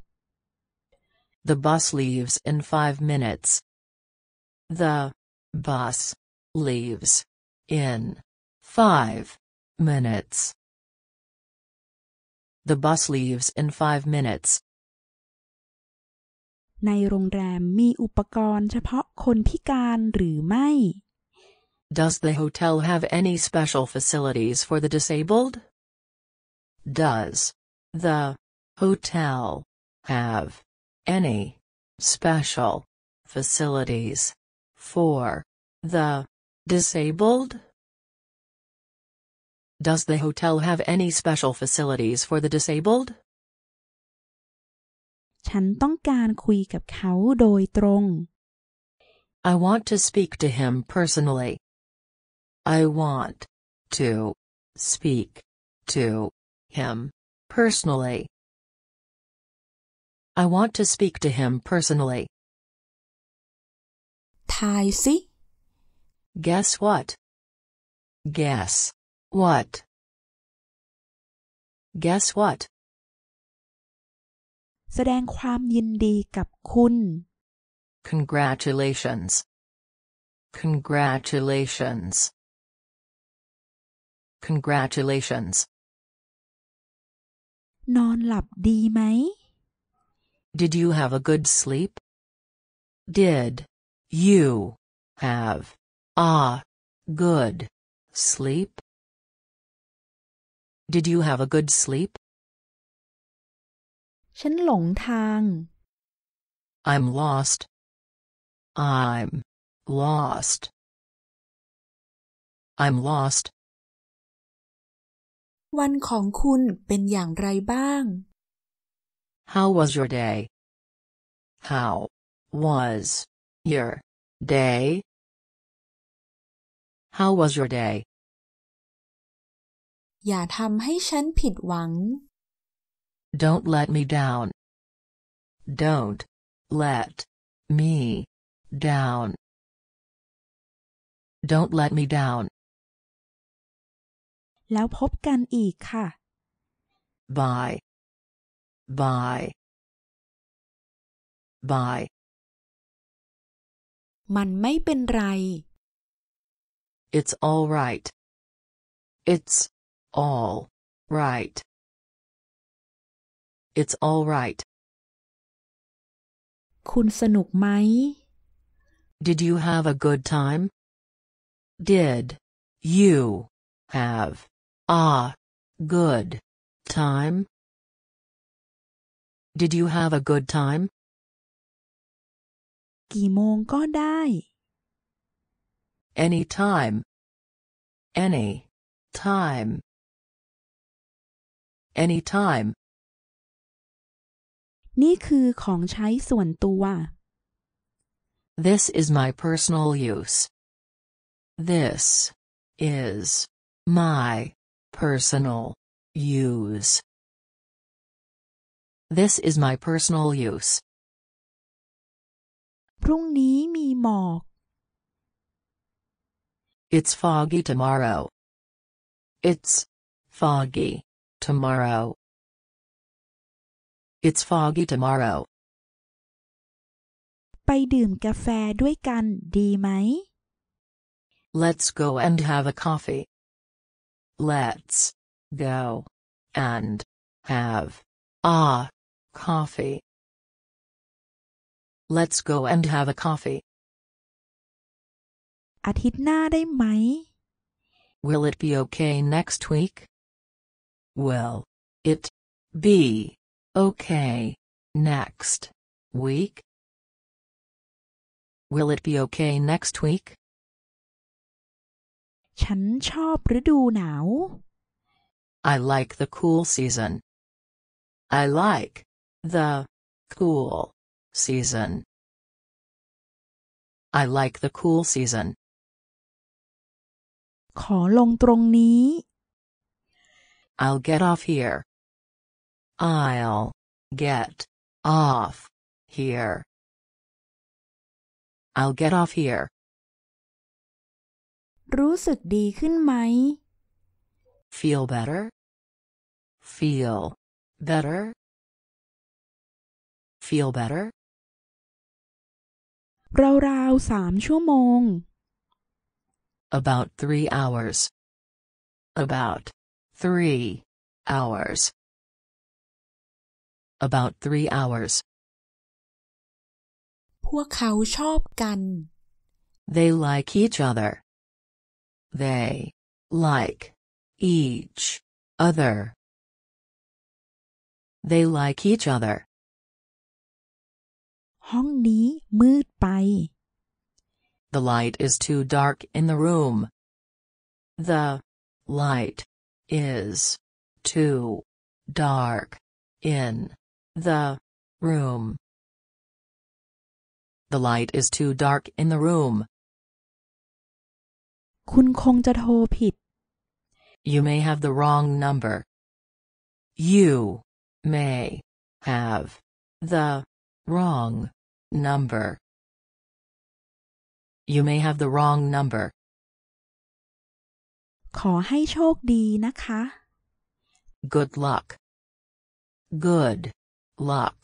The bus leaves in five minutes. The Bus leaves in five minutes. The bus leaves in five minutes. ในโรงแรมมีอุปกรณ์เฉพาะคนพิการหรือไม่ Does the hotel have any special facilities for the disabled? Does the hotel have any special facilities for the disabled? Does the hotel have any special facilities for the disabled? ฉันต้องการคุยกับเขาโดยตรง I want to speak to him personally. I want to speak to him personally. I want to speak to him personally si Guess what? Guess what? Guess what? แสดงความยินดีกับคุณ Congratulations. Congratulations. Congratulations. นอนหลับดีไหม Did you have a good sleep? Did you have a good sleep? Did you have a good sleep? i I'm lost. I'm lost. I'm lost. วันของคุณเป็นอย่างไรบ้าง How was your day? How was your day? How was your day? อย่าทำให้ฉันผิดหวัง Don't let me down. Don't let me down. Don't let me down. แล้วพบกันอีกค่ะ Bye. Bye. Bye. มันไม่เป็นไร It's all right It's all right It's all right คุณสนุกไหม Did you have a good time? Did you have a good time? Did you have a good time? กี่โมงก็ได้ any time any time any time นี่คือของใช้ส่วนตัว This is my personal use. This is my personal use. This is my personal use. พรุ่งนี้มีหมอก It's foggy tomorrow. It's foggy tomorrow. It's foggy tomorrow. ไปดื่มกาแฟด้วยกันดีไหม Let's go and have a coffee. Let's go and have a coffee let's go and have a coffee อาทิตย์หน้าได้ไหม Will it be okay next week? Will it be okay next week? Will it be okay next week? ฉันชอบฤดูหนาว I like the cool season. I like the cool Season. I like the cool season. ขอลงตรงนี้ I'll get off here. I'll get off here. I'll get off here. รู้สึกดีขึ้นไหม Feel better. Feel better. Feel better. ราวๆสามชั่วโมง about three hours about three hours about three hours พวกเขาชอบกัน they like each other they like each other they like each other ห้องนี้มืดไป The light is too dark in the room. The light is too dark in the room. The light is too dark in the room. คุณคงจะโทรผิด You may have the wrong number. You may have the wrong Number. You may have the wrong number. ขอให้โชคดีนะคะ Good luck. Good luck.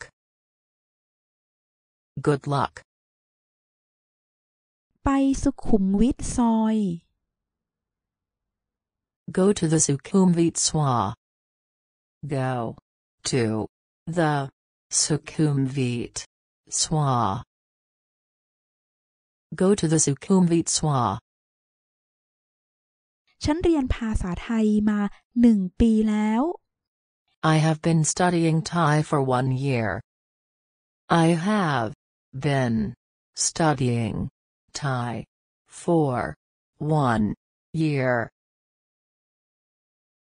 Good luck. ไปสุขุมวิทซอย Go to the Sukhumvit Swa. Go to the Sukhumvit Swa. Go to the Sukhumvit Swa. I have been studying Thai for one year. I have been studying Thai for one year.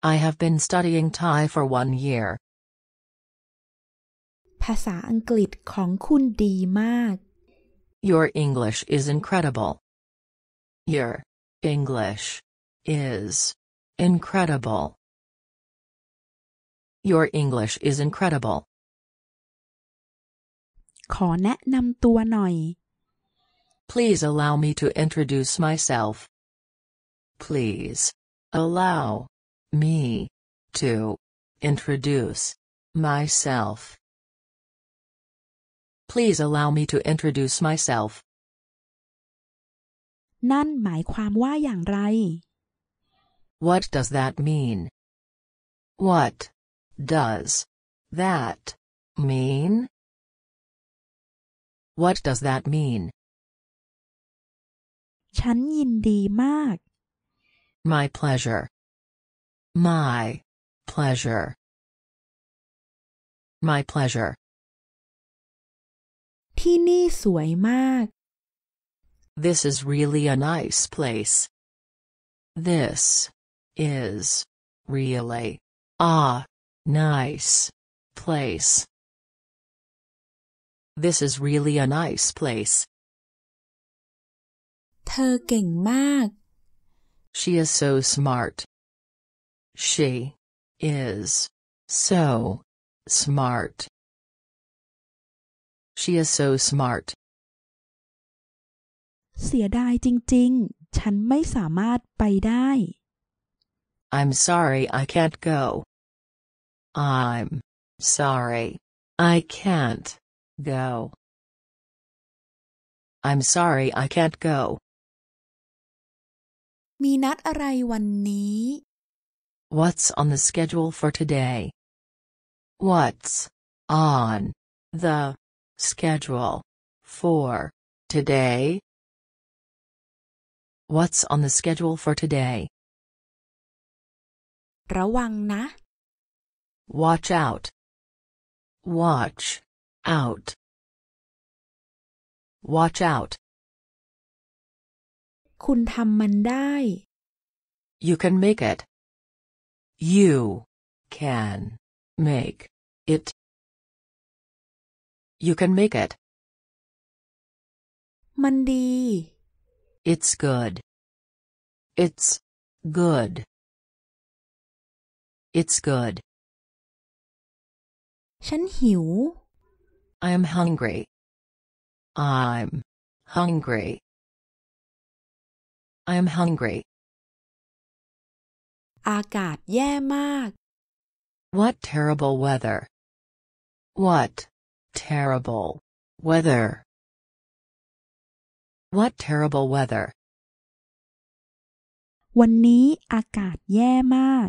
I have been studying Thai for one year. ภาษาอังกฤษของคุณดีมาก Your English is incredible. Your English is incredible. Your English is incredible. ขอแนะนำตัวหน่อย Please allow me to introduce myself. Please allow me to introduce myself. Please allow me to introduce myself. นั่นหมายความว่าอย่างไร What does that mean? What does that mean? What does that mean? ฉันยินดีมาก My pleasure. My pleasure. My pleasure. ที่นี่สวยมาก This is really a nice place. This is really a nice place. This is really a nice place. เธอเก่งมาก She is so smart. She is so smart. She is so smart. เสียดายจริงๆฉันไม่สามารถไปได้ I'm sorry I can't go. I'm sorry. I can't go. I'm sorry I can't go. มีนัดอะไรวันนี้ What's on the schedule for today? What's on the Schedule. For. Today? What's on the schedule for today? ระวังนะ Watch out. Watch. Out. Watch out. คุณทำมันได้ You can make it. You. Can. Make. It. You can make it. มันดี It's good. It's good. It's good. ฉันหิว I am hungry. I'm hungry. I am hungry. อากาศแย่มาก What terrible weather. What Terrible. Weather. What terrible weather? วันนี้อากาศแย่มาก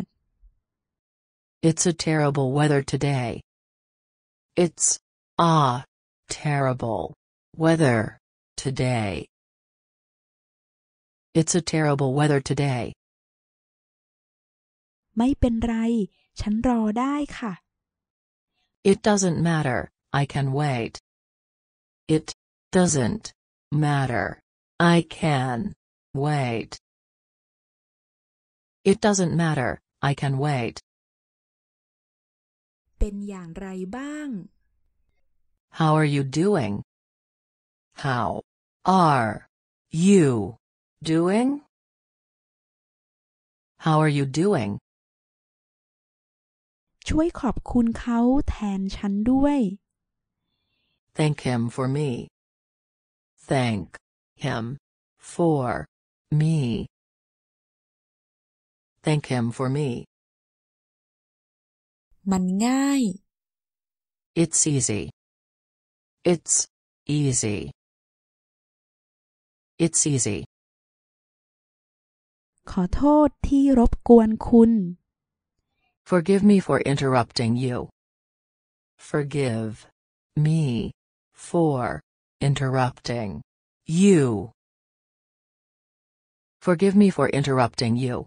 It's a terrible weather today. It's a terrible weather today. It's a terrible weather today. ไม่เป็นไร ฉันรอได้ค่ะ It doesn't matter. I can wait. It doesn't matter. I can wait. It doesn't matter. I can wait. เป็นอย่างไรบ้าง How are you doing? How are you doing? How are you doing? ช่วยขอบคุณเขาแทนฉันด้วย Thank him for me. Thank him for me. Thank him for me. มันง่าย It's easy. It's easy. It's easy. ขอโทษที่รบกวนคุณ Forgive me for interrupting you. Forgive me for interrupting you. Forgive me for interrupting you.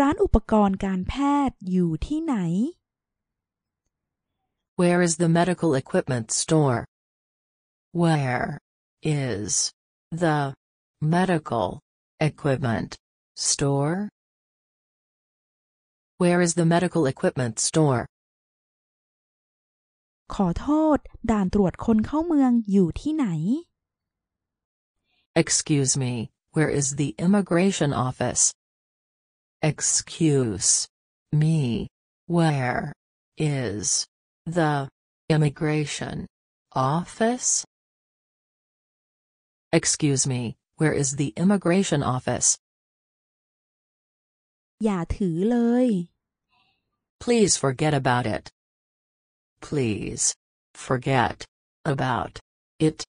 ร้านอุปกรณ์การแพทย์อยู่ที่ไหน Where is the medical equipment store? Where is the medical equipment store? Where is the medical equipment store? ขอโทษด่านตรวจคนเข้าเมืองอยู่ที่ไหน Excuse me, where is the immigration office? Excuse me, where is the immigration office? Excuse me, where is the immigration office? อย่าถือเลย Please forget about it. Please. Forget. About. It.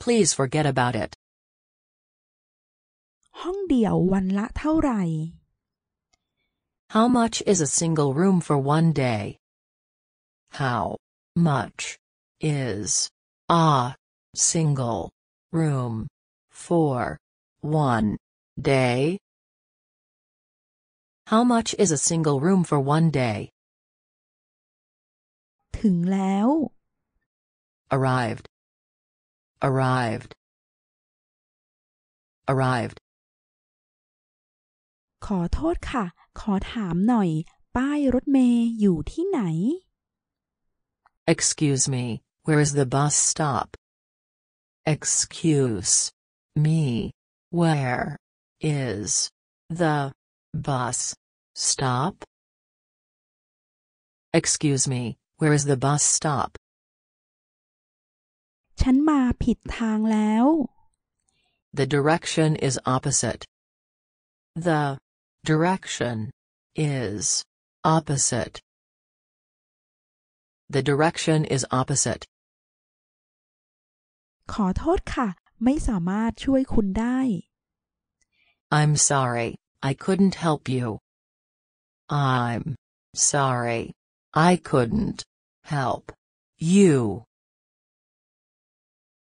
Please forget about it. ห้องเดี่ยววันละเท่าไหร่ How much is a single room for one day? How much is a single room for one day? How much is a single room for one day? ถึงแล้ว arrived arrived arrived ขอโทษค่ะ ขอถามหน่อย ป้ายรถเมย์อยู่ที่ไหน Excuse me where is the bus stop Excuse me where is the bus stop Excuse me Where is the bus stop? ฉันมาผิดทางแล้ว The direction is opposite. The direction is opposite. The direction is opposite. ไม่สามารถช่วยคุณได้ I'm sorry, I couldn't help you. I'm sorry, I couldn't Help. You.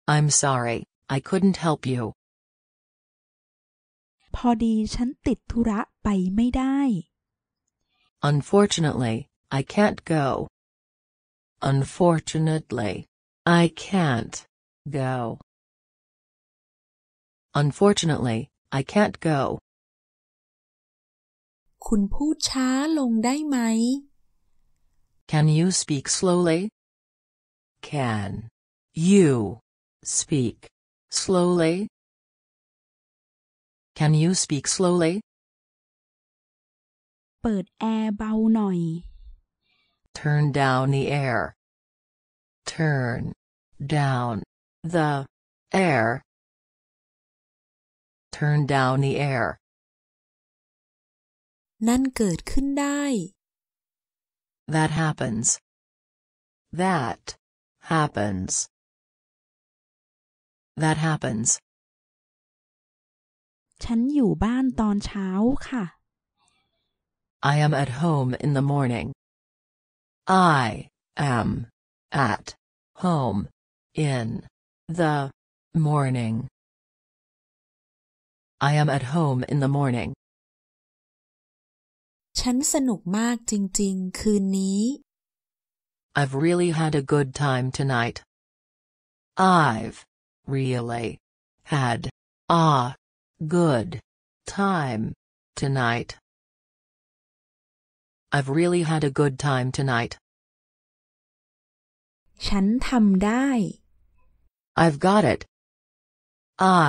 I'm sorry, I couldn't help you. Unfortunately, I can't go. Unfortunately, I can't go. Unfortunately, I can't go. คุณพูดช้าลงได้ไหม can you speak slowly? Can you speak slowly? Can you speak slowly? เปิดแอร์เบาหน่อย Turn down the air. Turn down the air. Turn down the air. นั่นเกิดขึ้นได้ that happens. That happens. That happens. I am at home in the morning. I am at home in the morning. I am at home in the morning. ฉันสนุกมากจริงๆคืนนี้ I've really had a good time tonight. I've really had a good time tonight. I've really had a good time tonight. ฉันทำได้ I've got it.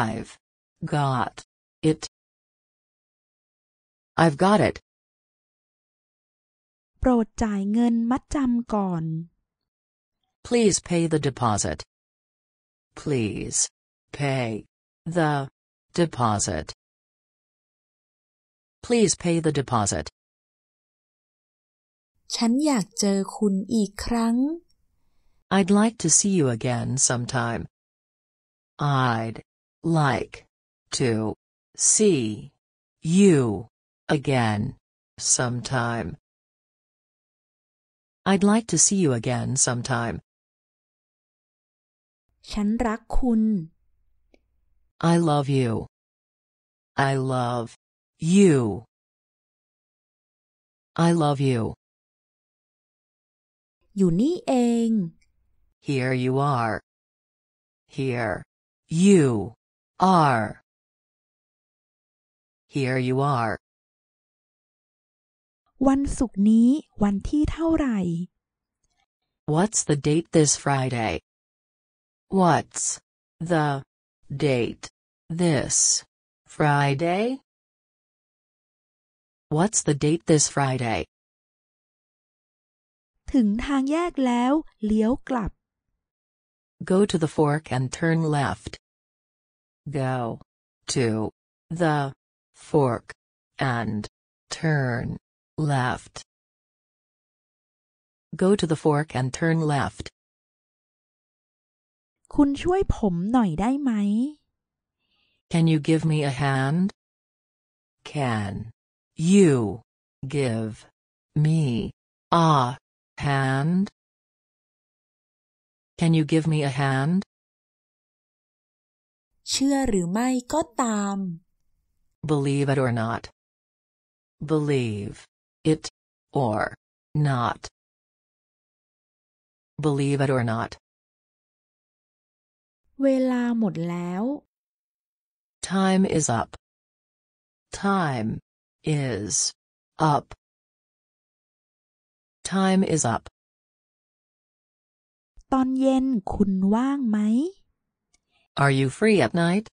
I've got it. I've got it. ปรดจ่ายเงินมัดจำก่อน Please pay the deposit. Please pay the deposit. Please pay the deposit. ฉันอยากเจอคุณอีกครั้ง I'd like to see you again sometime. I'd like to see you again sometime. I'd like to see you again sometime. ฉันรักคุณ I love you. I love you. I love you. อยู่นี่เอง Here you are. Here you are. Here you are. วันศุกร์นี้วันที่เท่าไหร่ What's the date this Friday? What's the date this Friday? What's the date this Friday? ถึงทางแยกแล้วเลี้ยวกลับ Go to the fork and turn left. Go to the fork and turn Left. Go to the fork and turn left. คุณช่วยผมหน่อยได้ไหม Can you give me a hand? Can you give me a hand? Can you give me a hand? เชื่อหรือไม่ก็ตาม Believe it or not. Believe or not. Believe it or not. เวลาหมดแล้ว Time is up. Time is up. Time is up. ตอนเย็นคุณว่างไหม Are you free at night?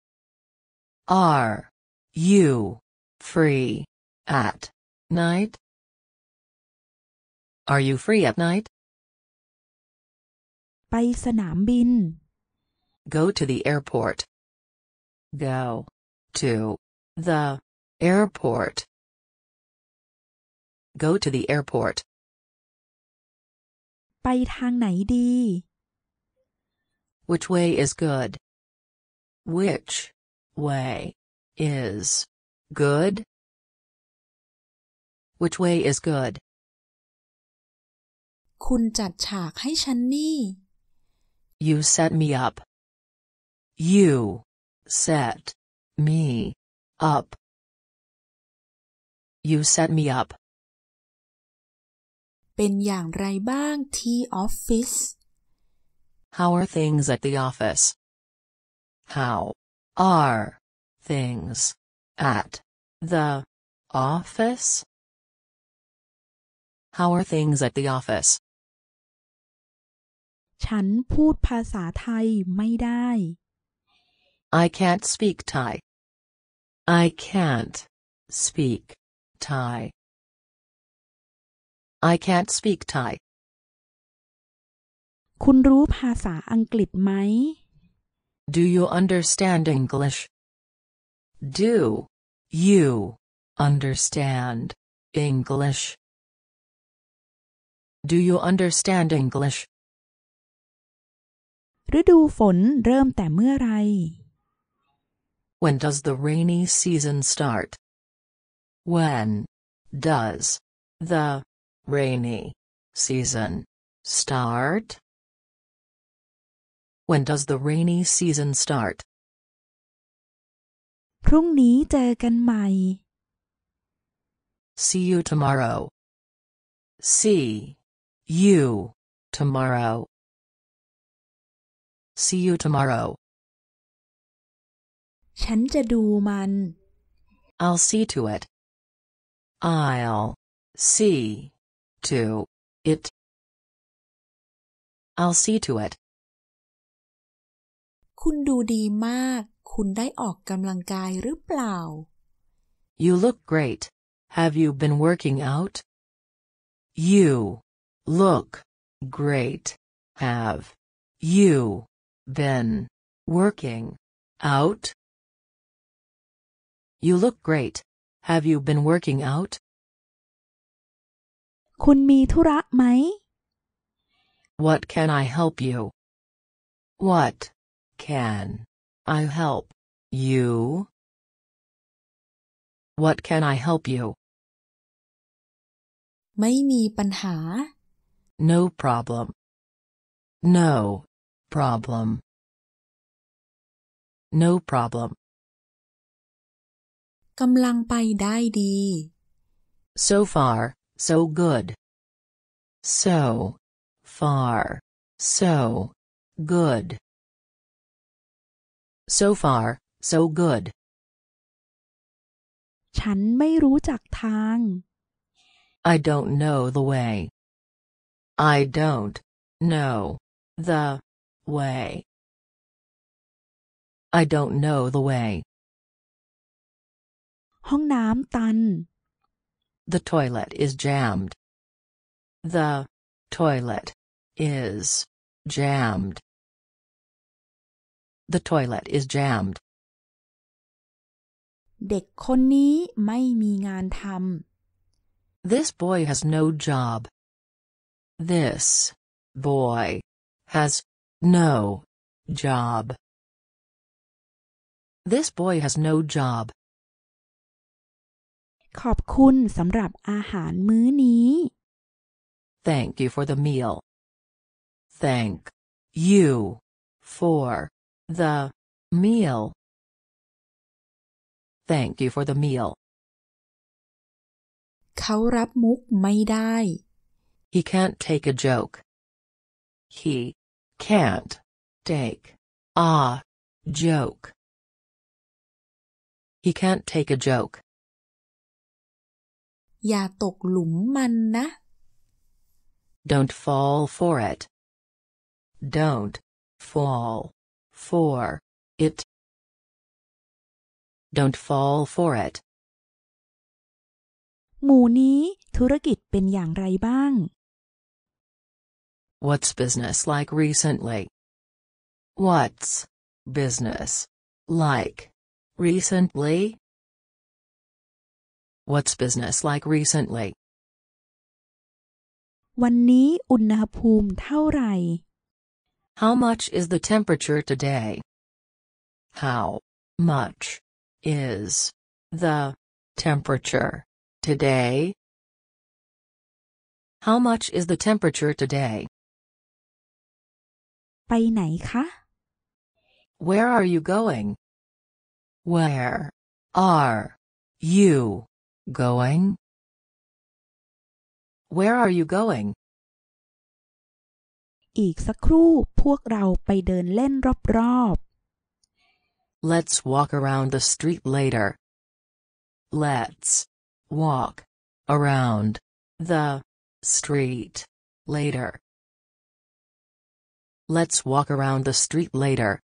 Are you free at night? Are you free at night? ไปสนามบิน Go to the airport. Go to the airport. Go to the airport. ไปทางไหนดี Which way is good? Which way is good? Which way is good? คุณจัดฉากให้ฉันนี่ You set me up. You set me up. You set me up. เป็นอย่างไรบ้างที่ออฟฟิศ How are things at the office? How are things at the office? How are things at the office? ฉันพูดภาษาไทยไม่ได้ I can't speak Thai I can't speak Thai I can't speak Thai คุณรู้ภาษาอังกฤษไหม Do you understand English Do you understand English Do you understand English ฤดูฝนเริ่มแต่เมื่อไร When does the rainy season start? When does the rainy season start? When does the rainy season start? พรุ่งนี้เจอกันใหม่ See you tomorrow. See you tomorrow. See you tomorrow. ฉันจะดูมัน I'll see to it. I'll see to it. I'll see to it. You look great. Have you been working out? You look great. Have you been working out? You look great. Have you been working out? คุณมีธุระไหม What can I help you? What can I help you? What can I help you? ไม่มีปัญหา No problem. No Problem. No problem. กำลังไปได้ดี So far, so good. So far, so good. So far, so good. ฉันไม่รู้จักทาง I don't know the way. I don't know the Way. I don't know the way. ห้องน้ำตัน The toilet is jammed. The toilet is jammed. The toilet is jammed. เด็กคนนี้ไม่มีงานทำ This boy has no job. This boy has no. Job. This boy has no job. ขอบคุณสำหรับอาหารมื้อนี้ Thank you for the meal. Thank you for the meal. Thank you for the meal. เขารับมุกไม่ได้ He can't take a joke. He can't take a joke. He can't take a joke. อย่าตกหลุมมันนะ Don't fall for it. Don't fall for it. Don't fall for it. หมู่นี้ธุรกิจเป็นอย่างไรบ้าง What's business like recently? What's business like recently? What's business like recently? วันนี้อุณหภูมิเท่าไหร่ How much is the temperature today? How much is the temperature today? How much is the temperature today? ไปไหนคะ Where are you going? Where are you going? Where are you going? อีกสักครู่พวกเราไปเดินเล่นรอบๆ Let's walk around the street later. Let's walk around the street later. Let's walk around the street later.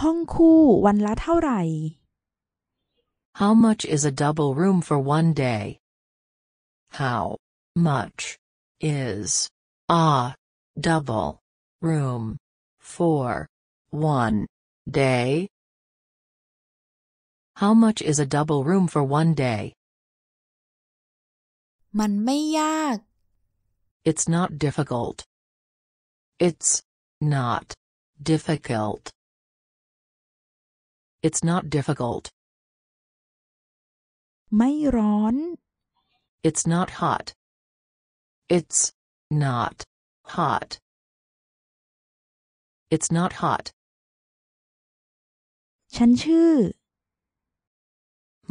ห้องคู่วันละเท่าไหร่ How much is a double room for one day? How much is a double room for one day? How much is a double room for one day? มันไม่ยาก It's not difficult. It's not difficult. It's not difficult. ไม่ร้อน It's not hot. It's not hot. It's not hot. ฉันชื่อ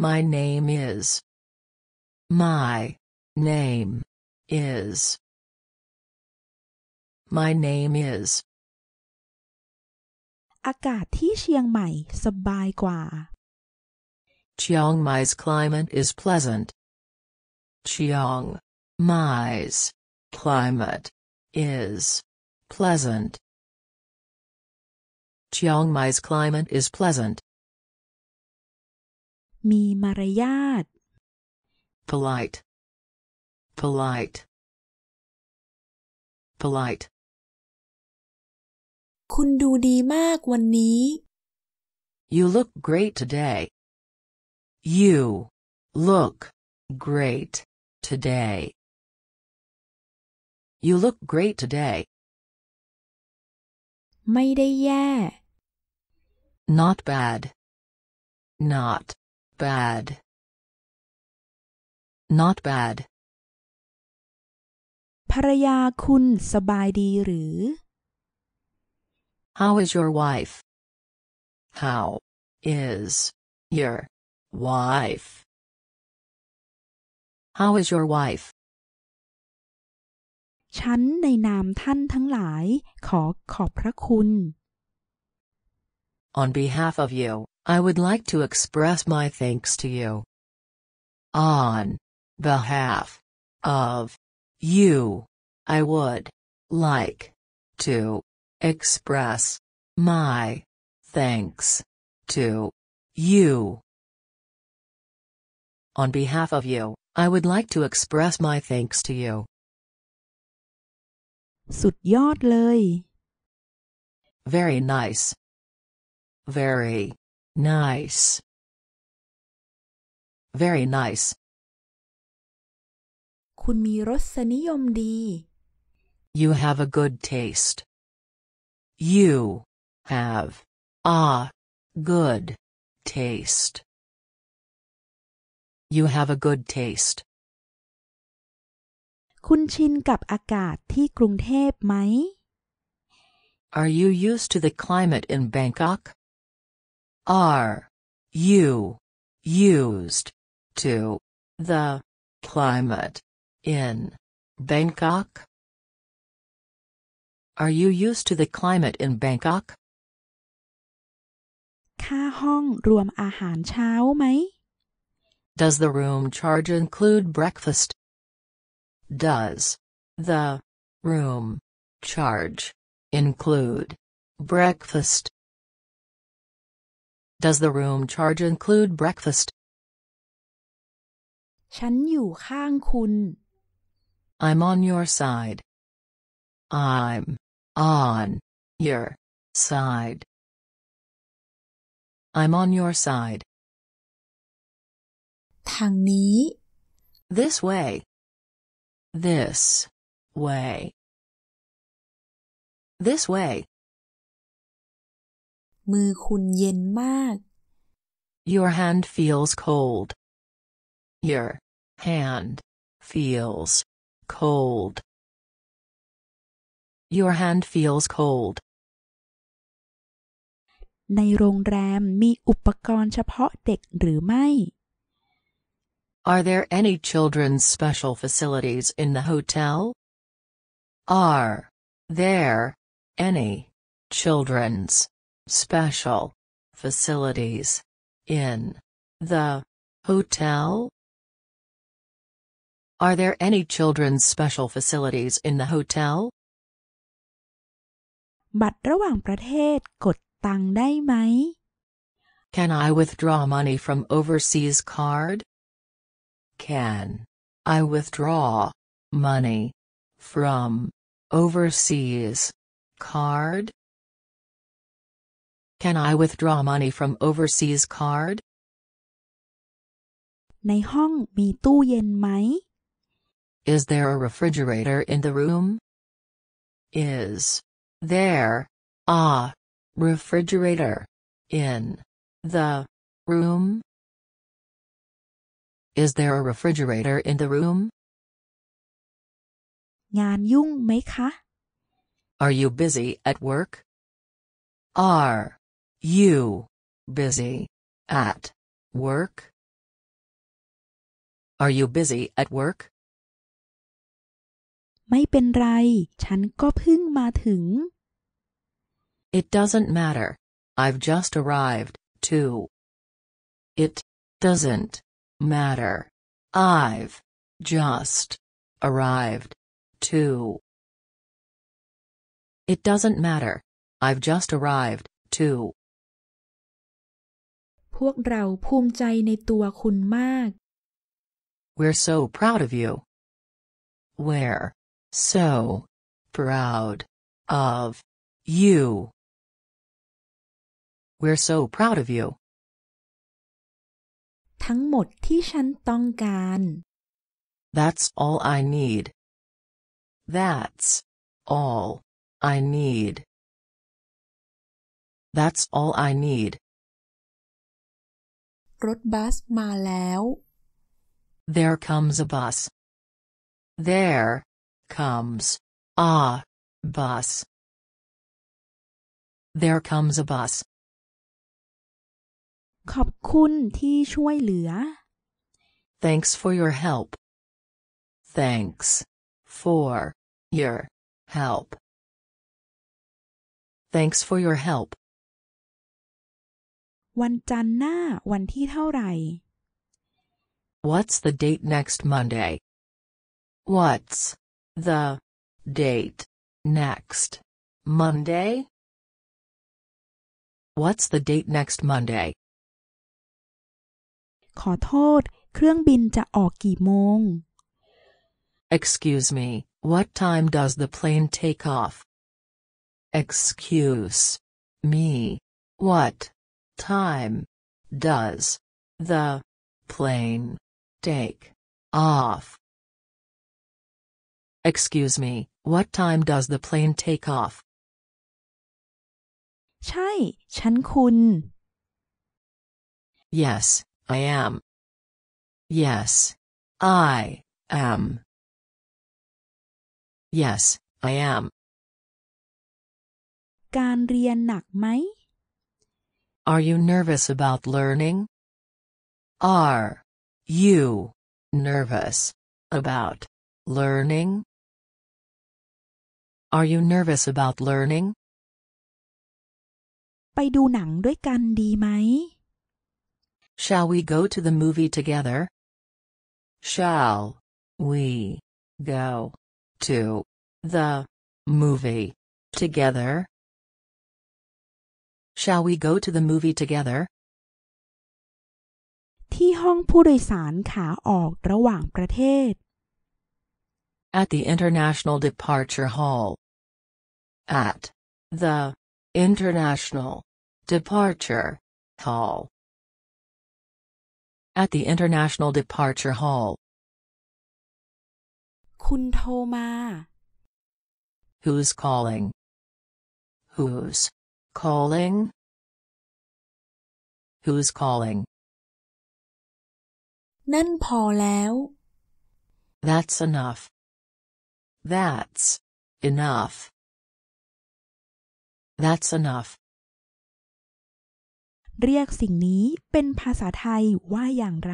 My name is. My name is. My name is อากาศที่เชียงใหม่สบายกว่า Chiang Mai's climate is pleasant. Chiang Mai's climate is pleasant. Chiang Mai's climate is pleasant. มีมารยาท polite polite polite คุณดูดีมากวันนี้ You look great today. You look great today. You look great today. ไม่ได้แย่ Not bad. Not bad. Not bad. ภรรยาคุณสบายดีหรือ How is your wife? How is your wife? How is your wife? On behalf of you, I would like to express my thanks to you. On behalf of you, I would like to express my thanks to you. On behalf of you, I would like to express my thanks to you. สุดยอดเลย Very nice. Very nice. Very nice. คุณมีรสนิยมดี You have a good taste. You have a good taste. You have a good taste. คุณชินกับอากาศที่กรุงเทพไหม Are you used to the climate in Bangkok? Are you used to the climate in Bangkok? Are you used to the climate in Bangkok? ค่าห้องรวมอาหารเช้าไหม Does the room charge include breakfast? Does the room charge include breakfast? Does the room charge include breakfast? ฉันอยู่ข้างคุณ I'm on your side. I'm on. Your. Side. I'm on your side. ทางนี้ This way. This. Way. This way. Your hand feels cold. Your hand feels cold. Your hand feels cold. ในโรงแรมมีอุปกรณ์เฉพาะเด็กหรือไม่ Are there any children's special facilities in the hotel? Are there any children's special facilities in the hotel? Are there any children's special facilities in the hotel? บัตรระหว่างประเทศกดตังได้ไหม Can I withdraw money from overseas card? Can I withdraw money from overseas card? Can I withdraw money from overseas card? ในห้องมีตู้เย็นไหม Is there a refrigerator in the room? Is there. Ah. Refrigerator. In. The. Room. Is there a refrigerator in the room? งานยุ่งไหมคะ Are you busy at work? Are you busy at work? Are you busy at work? ไม่เป็นไร ฉันก็เพิ่งมาถึง It doesn't matter. I've just arrived, too. It doesn't matter. I've just arrived, too. It doesn't matter. I've just arrived, too. พวกเราภูมิใจในตัวคุณมาก We're so proud of you. We're So proud of you. We're so proud of you. ทั้งหมดที่ฉันต้องการ That's all I need. That's all I need. That's all I need. รถบัสมาแล้ว There comes a bus. There comes a bus. There comes a bus. ขอบคุณที่ช่วยเหลือ Thanks for your help. Thanks for your help. Thanks for your help. วันจันทร์หน้าวันที่เท่าไหร่ What's the date next Monday? What's the date next Monday? What's the date next Monday? ขอโทษ เครื่องบินจะออกกี่โมง Excuse me, what time does the plane take off? Excuse me, what time does the plane take off? Excuse me, what time does the plane take off? ใช่ Yes, I am. Yes, I am. Yes, I am. การเรียนหนักไหม Are you nervous about learning? Are you nervous about learning? Are you nervous about learning? ไปดูหนังด้วยกันดีไหม Shall we go to the movie together? Shall we go to the movie together? Shall we go to the movie together? ที่ห้องผู้โดยสารขาออกระหว่างประเทศ at the International Departure Hall. At the International Departure Hall. At the International Departure Hall. คุณโทรมา Who's calling? Who's calling? Who's calling? นั่นพอแล้ว That's enough. That's enough. That's enough. เรียกสิ่งนี้เป็นภาษาไทยว่าอย่างไร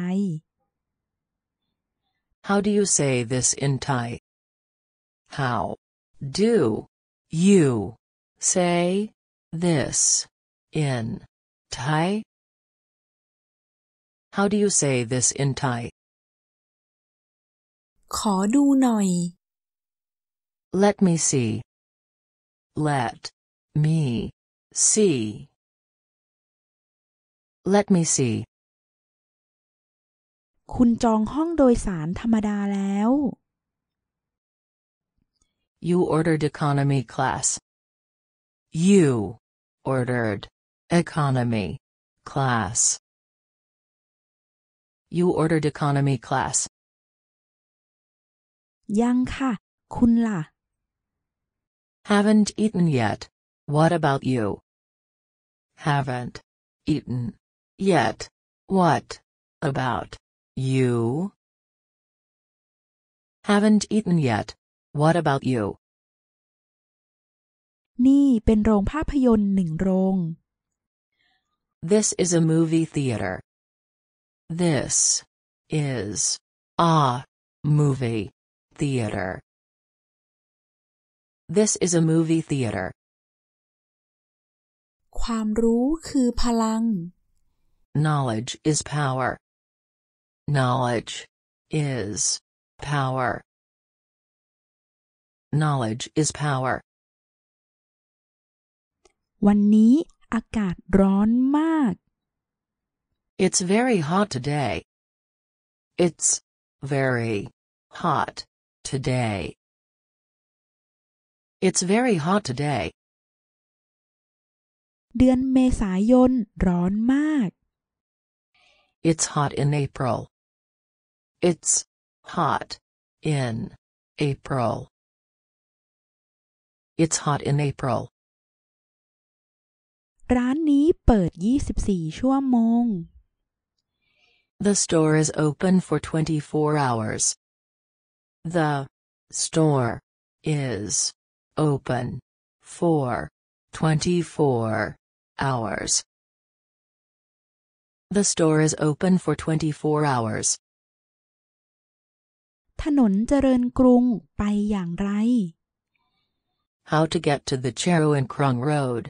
How do you say this in Thai? How do you say this in Thai? How do you say this in Thai? ขอดูหน่อย Let me see. Let me see. Let me see. คุณจองห้องโดยสารธรรมดาแล้ว You ordered economy class. You ordered economy class. You ordered economy class. ยังค่ะ haven't eaten yet. What about you? Haven't eaten yet. What about you? Haven't eaten yet. What about you? นี่เป็นโรงภาพยนตร์หนึ่งโรง This is a movie theater. This is a movie theater. This is a movie theater. ความรู้คือพลัง Knowledge is power. Knowledge is power. Knowledge is power. วันนี้อากาศร้อนมาก It's very hot today. It's very hot today. It's very hot today เดือนเมษายนร้อนมาก It's hot in April It's hot in April It's hot in April ร้านนี้เปิด24 The store is open for 24 hours. The store is Open. for 24 hours. The store is open for 24 hours. How to get to the and Krung Road.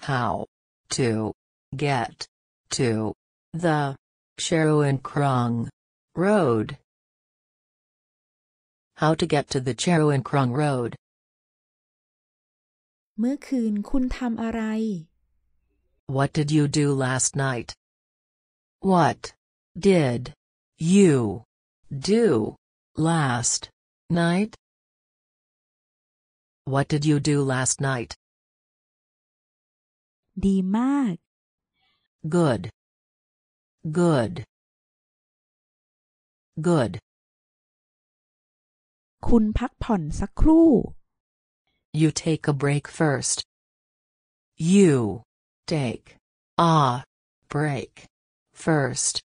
How to get to the and Krung Road. How to get to the and Krung Road. เมื่อคืนคุณทำอะไร What did you do last night? What did you do last night? What did you do last night? ดีมาก Good. Good. Good. คุณพักผ่อนสักครู่ You take a break first. You take a break first.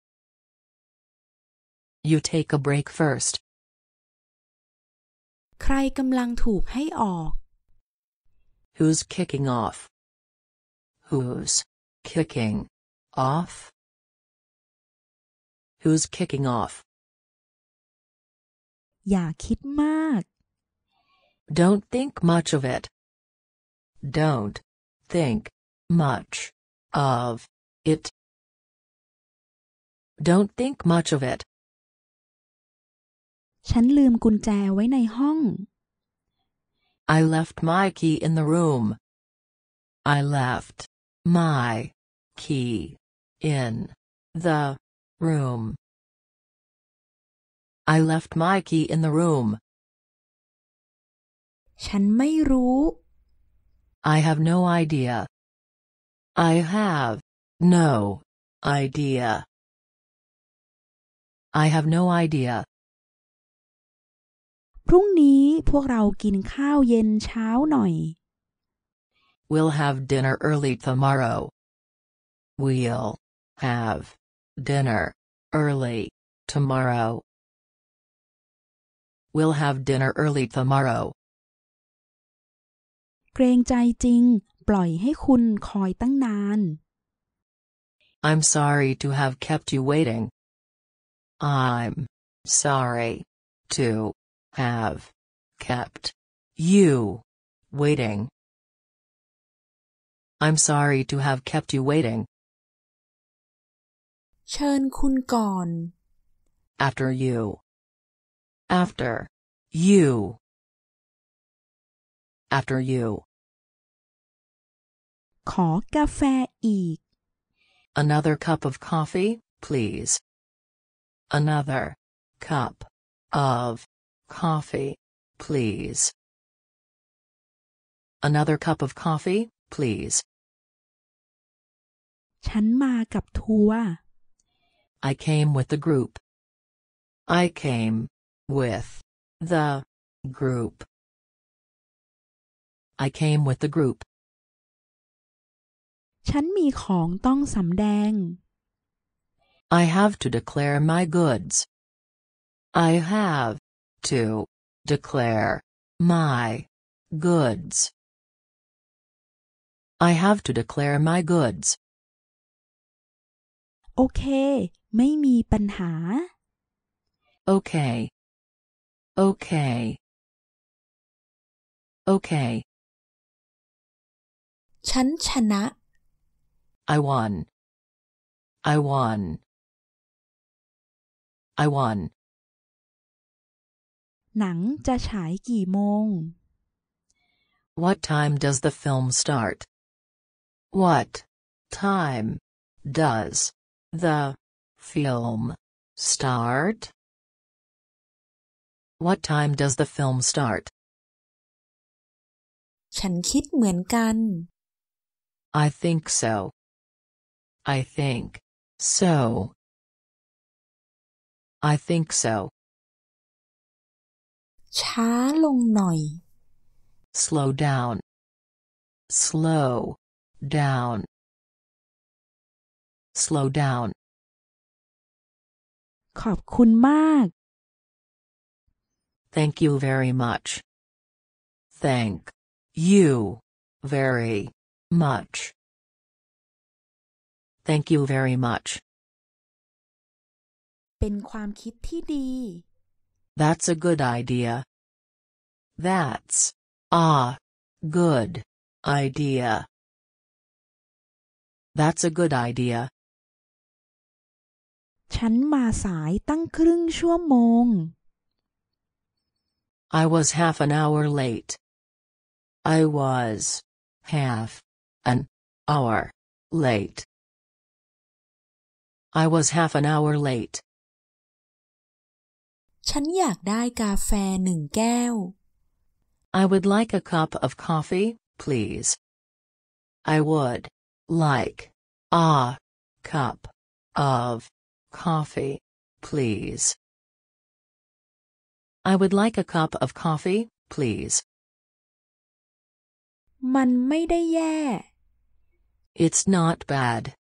You take a break first. ใครกำลังถูกให้ออก Who's kicking off? Who's kicking off? Who's kicking off? อย่าคิดมาก don't think much of it. Don't think much of it. Don't think much of it. ฉันลืมกุญแจไว้ในห้อง I left my key in the room. I left my key in the room. I left my key in the room. ฉันไม่รู้ I have no idea I have no idea I have no idea พรุ่งนี้พวกเรากินข้าวเย็นเช้าหน่อย We'll have dinner early tomorrow. We'll have dinner early tomorrow. We'll have dinner early tomorrow. เกรงใจจริงปล่อยให้คุณคอยตั้งนาน I'm sorry to have kept you waiting. I'm sorry to have kept you waiting. I'm sorry to have kept you waiting. เชิญคุณก่อน After you. After you. after you. ขอกาแฟอีก Another cup of coffee, please. Another cup of coffee, please. Another cup of coffee, please. I came with the group. I came with the group. I came with the group. ฉันมีของต้องสำแดง I have to declare my goods. I have to declare my goods. I have to declare my goods. Okay, ไม่มีปัญหา Okay. Okay. Okay. ฉันชนะ I won I won I won หนังจะฉายกี่โมง What time does the film start? What time does the film start? What time does the film start? ฉันคิดเหมือนกัน I think so. I think so. I think so. ช้าลงหน่อย slow down slow down slow down ขอบคุณมาก thank you very much thank you very much. Thank you very much. เป็นความคิดที่ดี That's a good idea. That's a good idea. That's a good idea. ฉันมาสายตั้งครึ่งชั่วโมง I was half an hour late. I was half an hour late. I was half an hour late. ฉันอยากได้กาแฟหนึ่งแก้ว I would like a cup of coffee, please. I would like a cup of coffee, please. I would like a cup of coffee, please. มันไม่ได้แย่ it's not bad.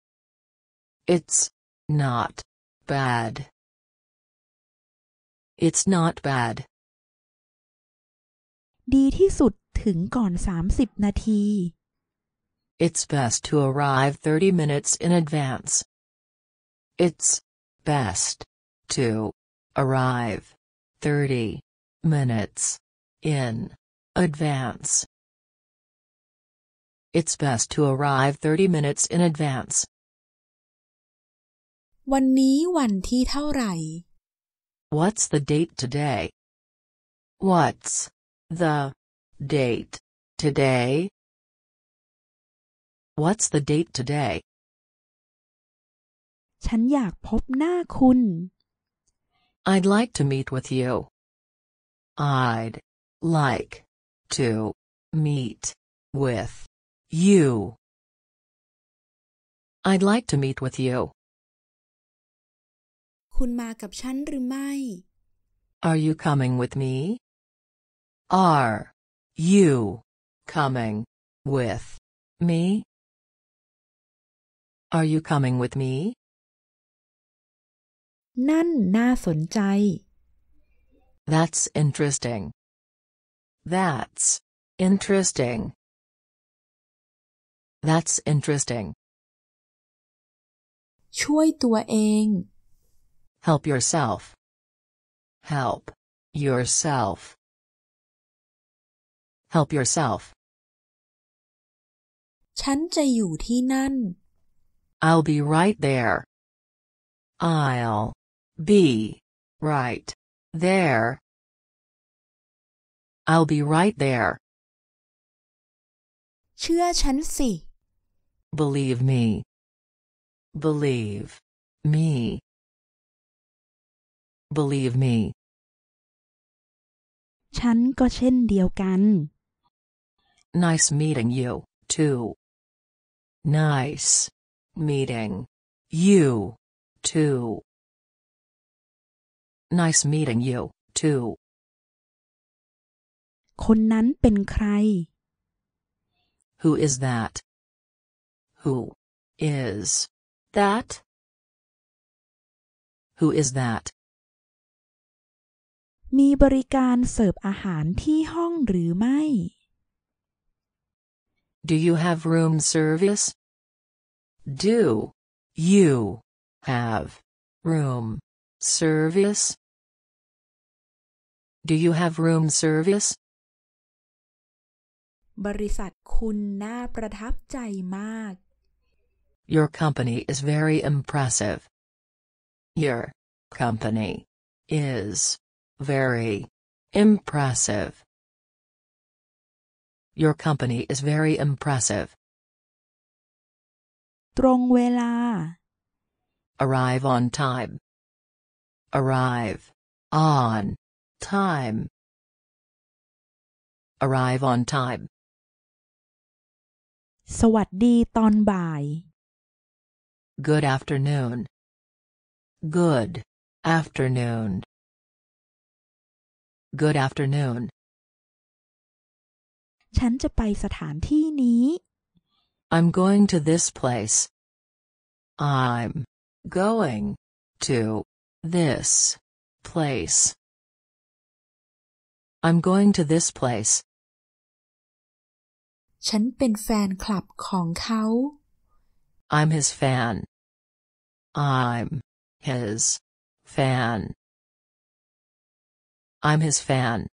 It's not bad. It's not bad. ดีที่สุดถึงก่อน 30 It's best to arrive 30 minutes in advance. It's best to arrive 30 minutes in advance it's best to arrive 30 minutes in advance วันนี้วันที่เท่าไหร่ What's the date today What's the date today What's the date today ฉันอยากพบหน้าคุณ I'd like to meet with you I'd like to meet with you. I'd like to meet with you. คุณมากับฉันหรือไม่ Are you coming with me? Are you coming with me? Are you coming with me? นั่นน่าสนใจ That's interesting. That's interesting. That's interesting. ช่วยตัวเอง Help yourself. Help yourself. Help yourself. ฉันจะอยู่ที่นั่น I'll be right there. I'll be right there. I'll be right there. เชื่อฉันสิ Believe me. Believe me. Believe me. ฉันก็เช่นเดียวกัน Nice meeting you, too. Nice meeting you, too. Nice meeting you, too. คนนั้นเป็นใคร Who is that? Who is that? Who is that? มีบริการเสิร์ฟอาหารที่ห้องหรือไม่ Do you have room service? Do you have room service? Do you have room service? บริษัทคุณน่าประทับใจมาก your company is very impressive. Your company is very impressive. Your company is very impressive. ตรงเวลา arrive on time arrive on time arrive on time สวัสดีตอนบ่าย Good afternoon. Good afternoon. Good afternoon. ฉันจะไปสถานที่นี้ I'm going to this place. I'm going to this place. I'm going to this place. ฉันเป็นแฟนคลับของเขา I'm his fan. I'm his fan. I'm his fan.